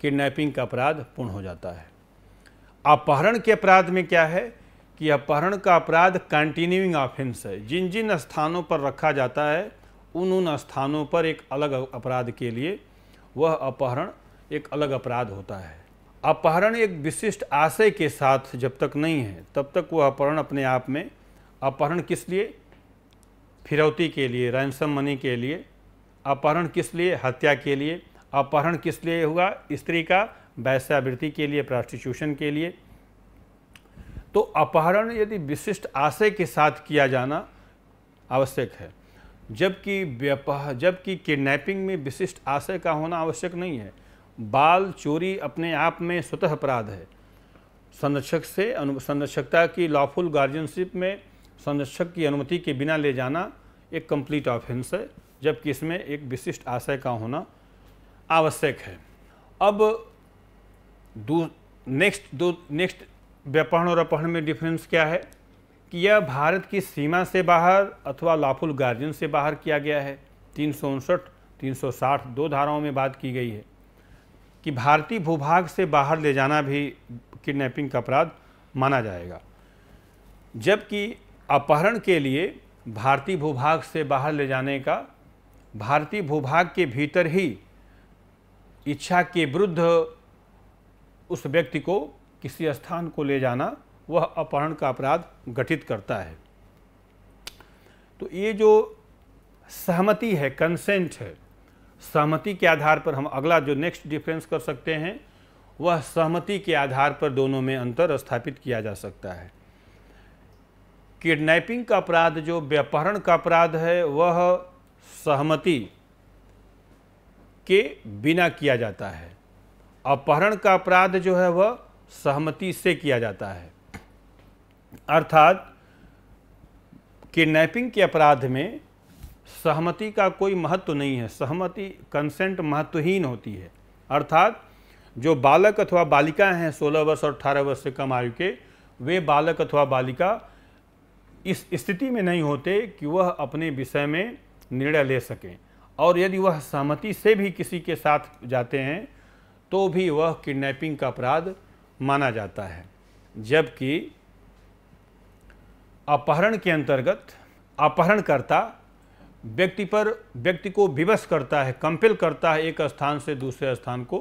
किडनैपिंग का अपराध पूर्ण हो जाता है अपहरण के अपराध में क्या है कि अपहरण का अपराध कंटिन्यूइंग ऑफेंस है जिन जिन स्थानों पर रखा जाता है उन उन स्थानों पर एक अलग अपराध के लिए वह अपहरण एक अलग अपराध होता है अपहरण एक विशिष्ट आशय के साथ जब तक नहीं है तब तक वह अपहरण अपने आप में अपहरण किस लिए फिरौती के लिए रैनसम मनी के लिए अपहरण किस लिए हत्या के लिए अपहरण किस लिए हुआ स्त्री का वैश्यावृत्ति के लिए प्रॉस्टिट्यूशन के लिए तो अपहरण यदि विशिष्ट आशय के साथ किया जाना आवश्यक है जबकि व्यापार जबकि किडनैपिंग में विशिष्ट आशय का होना आवश्यक नहीं है बाल चोरी अपने आप में स्वतः अपराध है संरक्षक से अनु संरक्षकता की लॉफुल गार्जियनशिप में संरक्षक की अनुमति के बिना ले जाना एक कंप्लीट ऑफेंस है जबकि इसमें एक विशिष्ट आशय का होना आवश्यक है अब नेक्स्ट दो नेक्स्ट व्यापहण और अपहरण में डिफरेंस क्या है कि यह भारत की सीमा से बाहर अथवा लाफुल गार्जियन से बाहर किया गया है तीन सौ उनसठ तीन सौ साठ दो धाराओं में बात की गई है कि भारतीय भूभाग से बाहर ले जाना भी किडनैपिंग का अपराध माना जाएगा जबकि अपहरण के लिए भारतीय भूभाग से बाहर ले जाने का भारतीय भूभाग के भीतर ही इच्छा के विरुद्ध उस व्यक्ति को किसी स्थान को ले जाना वह अपहरण का अपराध गठित करता है तो ये जो सहमति है कंसेंट है सहमति के आधार पर हम अगला जो नेक्स्ट डिफरेंस कर सकते हैं वह सहमति के आधार पर दोनों में अंतर स्थापित किया जा सकता है किडनैपिंग का अपराध जो व्यापहरण का अपराध है वह सहमति के बिना किया जाता है अपहरण का अपराध जो है वह सहमति से किया जाता है अर्थात किडनैपिंग के अपराध में सहमति का कोई महत्व नहीं है सहमति कंसेंट महत्वहीन होती है अर्थात जो बालक अथवा बालिका हैं 16 वर्ष और 18 वर्ष से कम आयु के वे बालक अथवा बालिका इस स्थिति में नहीं होते कि वह अपने विषय में निर्णय ले सकें और यदि वह सहमति से भी किसी के साथ जाते हैं तो भी वह किडनैपिंग का अपराध माना जाता है जबकि अपहरण के अंतर्गत अपहरणकर्ता व्यक्ति पर व्यक्ति को विवश करता है कंपेल करता है एक स्थान से दूसरे स्थान को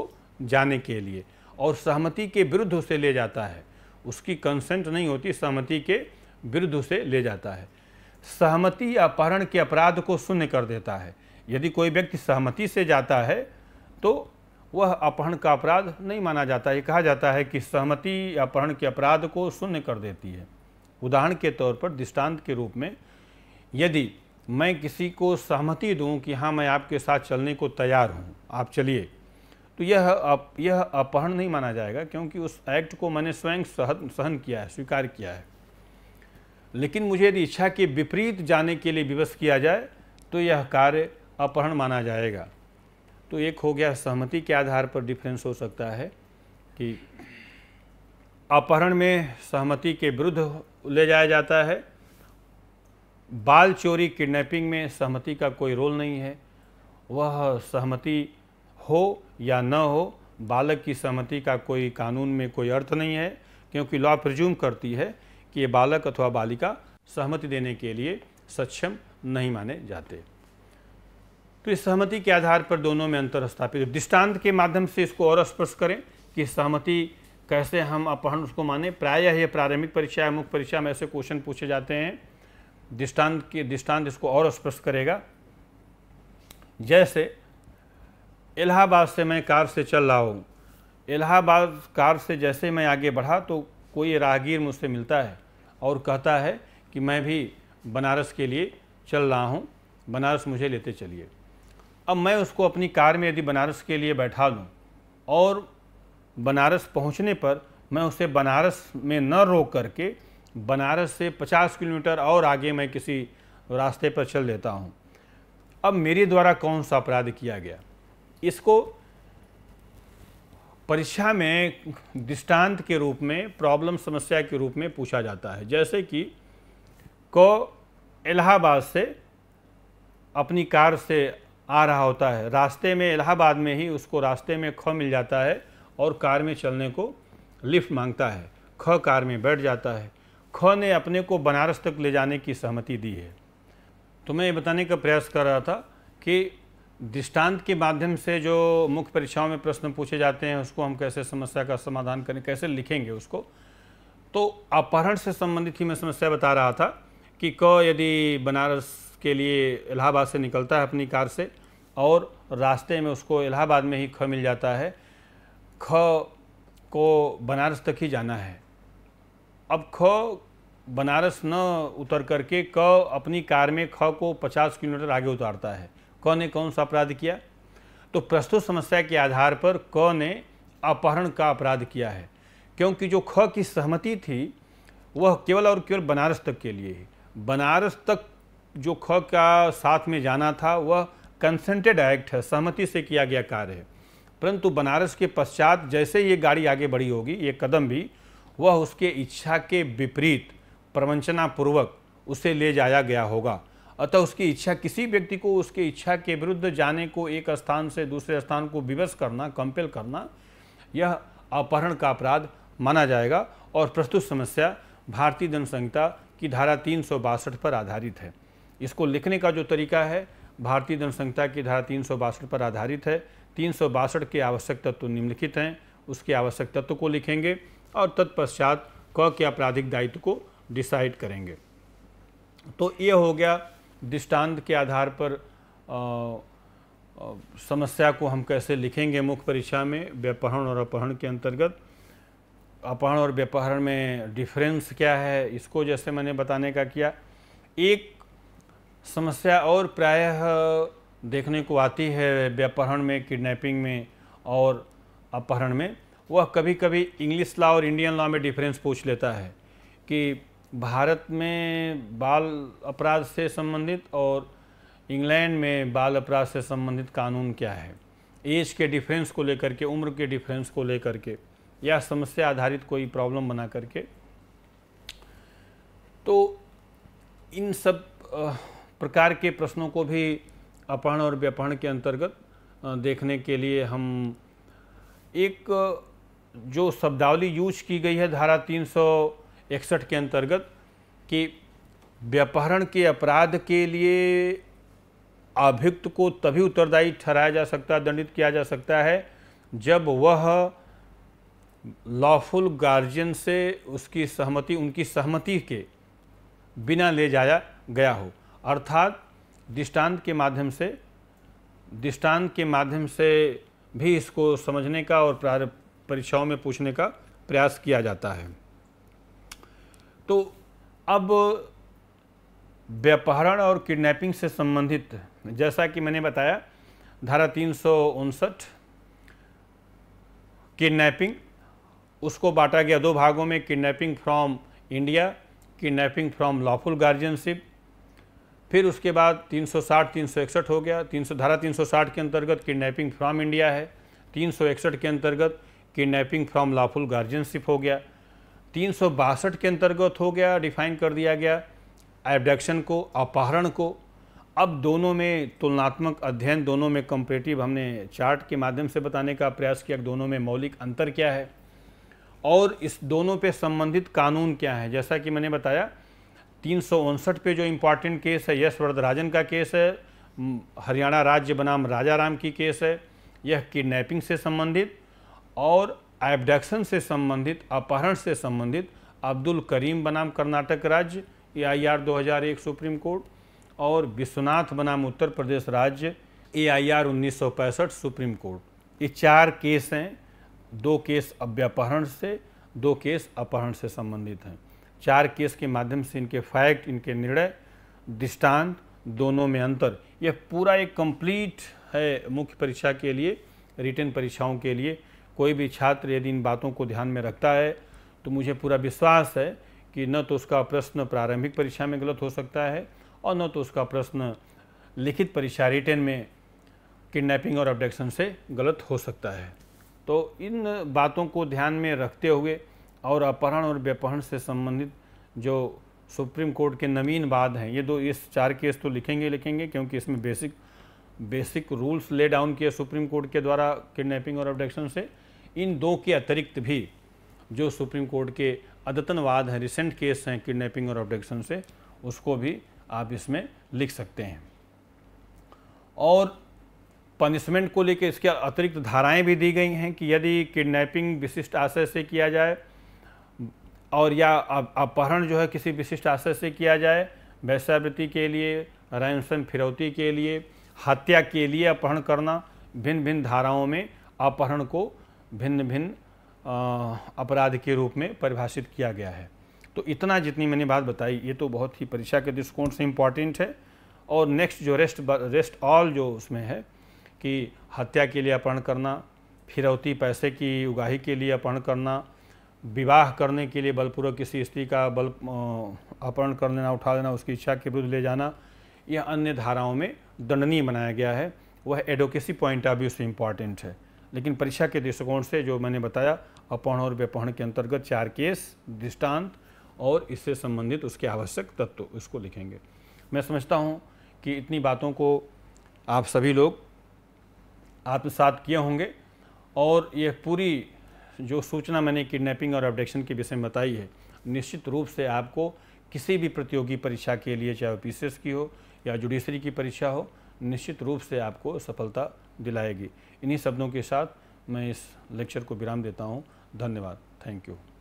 जाने के लिए और सहमति के विरुद्ध उसे ले जाता है उसकी कंसेंट नहीं होती सहमति के विरुद्ध उसे ले जाता है सहमति अपहरण के अपराध को शून्य कर देता है यदि कोई व्यक्ति सहमति से जाता है तो वह अपहरण का अपराध नहीं माना जाता ये कहा जाता है कि सहमति अपहरण के अपराध को शून्य कर देती है उदाहरण के तौर पर दृष्टांत के रूप में यदि मैं किसी को सहमति दूं कि हाँ मैं आपके साथ चलने को तैयार हूँ आप चलिए तो यह अप, यह अपहरण नहीं माना जाएगा क्योंकि उस एक्ट को मैंने स्वयं सहन सहन किया है स्वीकार किया है लेकिन मुझे यदि इच्छा के विपरीत जाने के लिए विवश किया जाए तो यह कार्य अपहरण माना जाएगा तो एक हो गया सहमति के आधार पर डिफरेंस हो सकता है कि अपहरण में सहमति के विरुद्ध ले जाया जाता है बाल चोरी किडनैपिंग में सहमति का कोई रोल नहीं है वह सहमति हो या न हो बालक की सहमति का कोई कानून में कोई अर्थ नहीं है क्योंकि लॉ प्रज्यूम करती है कि ये बालक अथवा बालिका सहमति देने के लिए सक्षम नहीं माने जाते तो इस सहमति के आधार पर दोनों में अंतर स्थापित दृष्टांत के माध्यम से इसको और स्पष्ट करें कि सहमति कैसे हम अपहरण उसको माने प्रायः ये प्रारंभिक परीक्षा या मुख्य परीक्षा में ऐसे क्वेश्चन पूछे जाते हैं दृष्टांत के दृष्टांत इसको और स्पष्ट करेगा जैसे इलाहाबाद से मैं कार से चल रहा हूँ इलाहाबाद कार से जैसे मैं आगे बढ़ा तो कोई राहगीर मुझसे मिलता है और कहता है कि मैं भी बनारस के लिए चल रहा हूँ बनारस मुझे लेते चलिए अब मैं उसको अपनी कार में यदि बनारस के लिए बैठा लूँ और बनारस पहुंचने पर मैं उसे बनारस में न रोक करके बनारस से 50 किलोमीटर और आगे मैं किसी रास्ते पर चल देता हूं। अब मेरे द्वारा कौन सा अपराध किया गया इसको परीक्षा में दृष्टांत के रूप में प्रॉब्लम समस्या के रूप में पूछा जाता है जैसे कि को इलाहाबाद से अपनी कार से आ रहा होता है रास्ते में इलाहाबाद में ही उसको रास्ते में ख मिल जाता है और कार में चलने को लिफ्ट मांगता है ख कार में बैठ जाता है ख ने अपने को बनारस तक ले जाने की सहमति दी है तो मैं ये बताने का प्रयास कर रहा था कि दृष्टांत के माध्यम से जो मुख्य परीक्षाओं में प्रश्न पूछे जाते हैं उसको हम कैसे समस्या का समाधान करें कैसे लिखेंगे उसको तो अपहरण से संबंधित ही मैं समस्या बता रहा था कि क यदि बनारस के लिए इलाहाबाद से निकलता है अपनी कार से और रास्ते में उसको इलाहाबाद में ही ख मिल जाता है ख को बनारस तक ही जाना है अब ख बनारस न उतर करके क अपनी कार में ख को 50 किलोमीटर आगे उतारता है क ने कौन सा अपराध किया तो प्रस्तुत समस्या के आधार पर क ने अपहरण का अपराध किया है क्योंकि जो ख की सहमति थी वह केवल और केवल बनारस तक के लिए ही बनारस तक जो ख का साथ में जाना था वह कंसेंटेड एक्ट है सहमति से किया गया कार्य है परंतु बनारस के पश्चात जैसे ये गाड़ी आगे बढ़ी होगी ये कदम भी वह उसके इच्छा के विपरीत प्रवंचनापूर्वक उसे ले जाया गया होगा अतः उसकी इच्छा किसी व्यक्ति को उसके इच्छा के विरुद्ध जाने को एक स्थान से दूसरे स्थान को विवश करना कंपेल करना यह अपहरण का अपराध माना जाएगा और प्रस्तुत समस्या भारतीय जनसंहिता की धारा तीन पर आधारित है इसको लिखने का जो तरीका है भारतीय जनसंहिता की धारा तीन पर आधारित है तीन के आवश्यक तत्व निम्नलिखित हैं उसके आवश्यक तत्व को लिखेंगे और तत्पश्चात क के आपराधिक दायित्व को डिसाइड करेंगे तो ये हो गया दृष्टांत के आधार पर आ, आ, समस्या को हम कैसे लिखेंगे मुख्य परीक्षा में व्यापहरण और अपहरण के अंतर्गत अपहरण और व्यापहरण में डिफरेंस क्या है इसको जैसे मैंने बताने का किया एक समस्या और प्रायः देखने को आती है व्यापहरण में किडनैपिंग में और अपहरण में वह कभी कभी इंग्लिश लॉ और इंडियन लॉ में डिफरेंस पूछ लेता है कि भारत में बाल अपराध से संबंधित और इंग्लैंड में बाल अपराध से संबंधित कानून क्या है एज के डिफरेंस को लेकर के उम्र के डिफरेंस को लेकर के या समस्या आधारित कोई प्रॉब्लम बना करके तो इन सब प्रकार के प्रश्नों को भी अपहरण और व्यापहरण के अंतर्गत देखने के लिए हम एक जो शब्दावली यूज की गई है धारा तीन के अंतर्गत कि व्यापहरण के अपराध के लिए अभियुक्त को तभी उत्तरदायी ठहराया जा सकता दंडित किया जा सकता है जब वह लॉफुल गार्जियन से उसकी सहमति उनकी सहमति के बिना ले जाया गया हो अर्थात दृष्टांत के माध्यम से दृष्टांत के माध्यम से भी इसको समझने का और परीक्षाओं में पूछने का प्रयास किया जाता है तो अब व्यापहरण और किडनैपिंग से संबंधित जैसा कि मैंने बताया धारा तीन किडनैपिंग उसको बांटा गया दो भागों में kidnapping from India kidnapping from lawful guardianship फिर उसके बाद 360 361 हो गया तीन धारा 360 के अंतर्गत किडनैपिंग फ्रॉम इंडिया है 361 के अंतर्गत किडनैपिंग फ्रॉम लाफुल गार्जियनशिप हो गया तीन के अंतर्गत हो गया डिफाइन कर दिया गया एबडक्शन को अपहरण को अब दोनों में तुलनात्मक अध्ययन दोनों में कंपेटिव हमने चार्ट के माध्यम से बताने का प्रयास किया दोनों में मौलिक अंतर क्या है और इस दोनों पे संबंधित कानून क्या है जैसा कि मैंने बताया तीन पे जो इम्पॉर्टेंट केस है यश वरदराजन का केस है हरियाणा राज्य बनाम राजा राम की केस है यह किडनैपिंग से संबंधित और एबडक्शन से संबंधित अपहरण से संबंधित अब्दुल करीम बनाम कर्नाटक राज्य A I R 2001 supreme court और विश्वनाथ बनाम उत्तर प्रदेश राज्य ए आई आर उन्नीस सुप्रीम कोर्ट ये चार केस हैं दो केस अव्यापहरण से दो केस अपहरण से संबंधित हैं चार केस के माध्यम से इनके फैक्ट इनके निर्णय दृष्टांत दोनों में अंतर यह पूरा एक कंप्लीट है मुख्य परीक्षा के लिए रिटर्न परीक्षाओं के लिए कोई भी छात्र यदि इन बातों को ध्यान में रखता है तो मुझे पूरा विश्वास है कि न तो उसका प्रश्न प्रारंभिक परीक्षा में गलत हो सकता है और न तो उसका प्रश्न लिखित परीक्षा रिटर्न में किडनैपिंग और अबडक्शन से गलत हो सकता है तो इन बातों को ध्यान में रखते हुए और अपहरण और व्यपहरण से संबंधित जो सुप्रीम कोर्ट के नवीन वाद हैं ये दो इस चार केस तो लिखेंगे लिखेंगे क्योंकि इसमें basic basic rules lay down किए सुप्रीम कोर्ट के द्वारा किडनैपिंग और अब्डक्शन से इन दो के अतिरिक्त भी जो सुप्रीम कोर्ट के अद्यतन वाद हैं रिसेंट केस हैं किडनैपिंग और अबडक्शन से उसको भी आप इसमें लिख सकते हैं और पनिशमेंट को लेकर इसके अतिरिक्त धाराएं भी दी गई हैं कि यदि किडनैपिंग विशिष्ट आशय से किया जाए और या अपहरण जो है किसी विशिष्ट आशय से किया जाए वैश्यावृत्ति के लिए रैनसन फिरौती के लिए हत्या के लिए अपहरण करना भिन्न भिन्न धाराओं में अपहरण को भिन्न भिन्न अपराध के रूप में परिभाषित किया गया है तो इतना जितनी मैंने बात बताई ये तो बहुत ही परीक्षा के दृष्टिकोण से इम्पॉर्टेंट है और नेक्स्ट जो रेस्ट रेस्ट ऑल जो उसमें है कि हत्या के लिए अपहरण करना फिरौती पैसे की उगाही के लिए अपहरण करना विवाह करने के लिए बलपूर्वक किसी स्त्री का बल अपहरण कर लेना उठा लेना उसकी इच्छा के विरुद्ध ले जाना यह अन्य धाराओं में दंडनीय बनाया गया है वह एडवोकेसी पॉइंट ऑफ व्यू से इम्पॉर्टेंट है लेकिन परीक्षा के दृष्टिकोण से जो मैंने बताया अपहरण और व्यपहरण के अंतर्गत चार केस दृष्टांत और इससे संबंधित उसके आवश्यक तत्व उसको लिखेंगे मैं समझता हूँ कि इतनी बातों को आप सभी लोग आत्मसात किए होंगे और यह पूरी जो सूचना मैंने किडनैपिंग और अपडेक्शन के विषय में बताई है निश्चित रूप से आपको किसी भी प्रतियोगी परीक्षा के लिए चाहे पी की हो या जुडिशरी की परीक्षा हो निश्चित रूप से आपको सफलता दिलाएगी इन्हीं शब्दों के साथ मैं इस लेक्चर को विराम देता हूँ धन्यवाद थैंक यू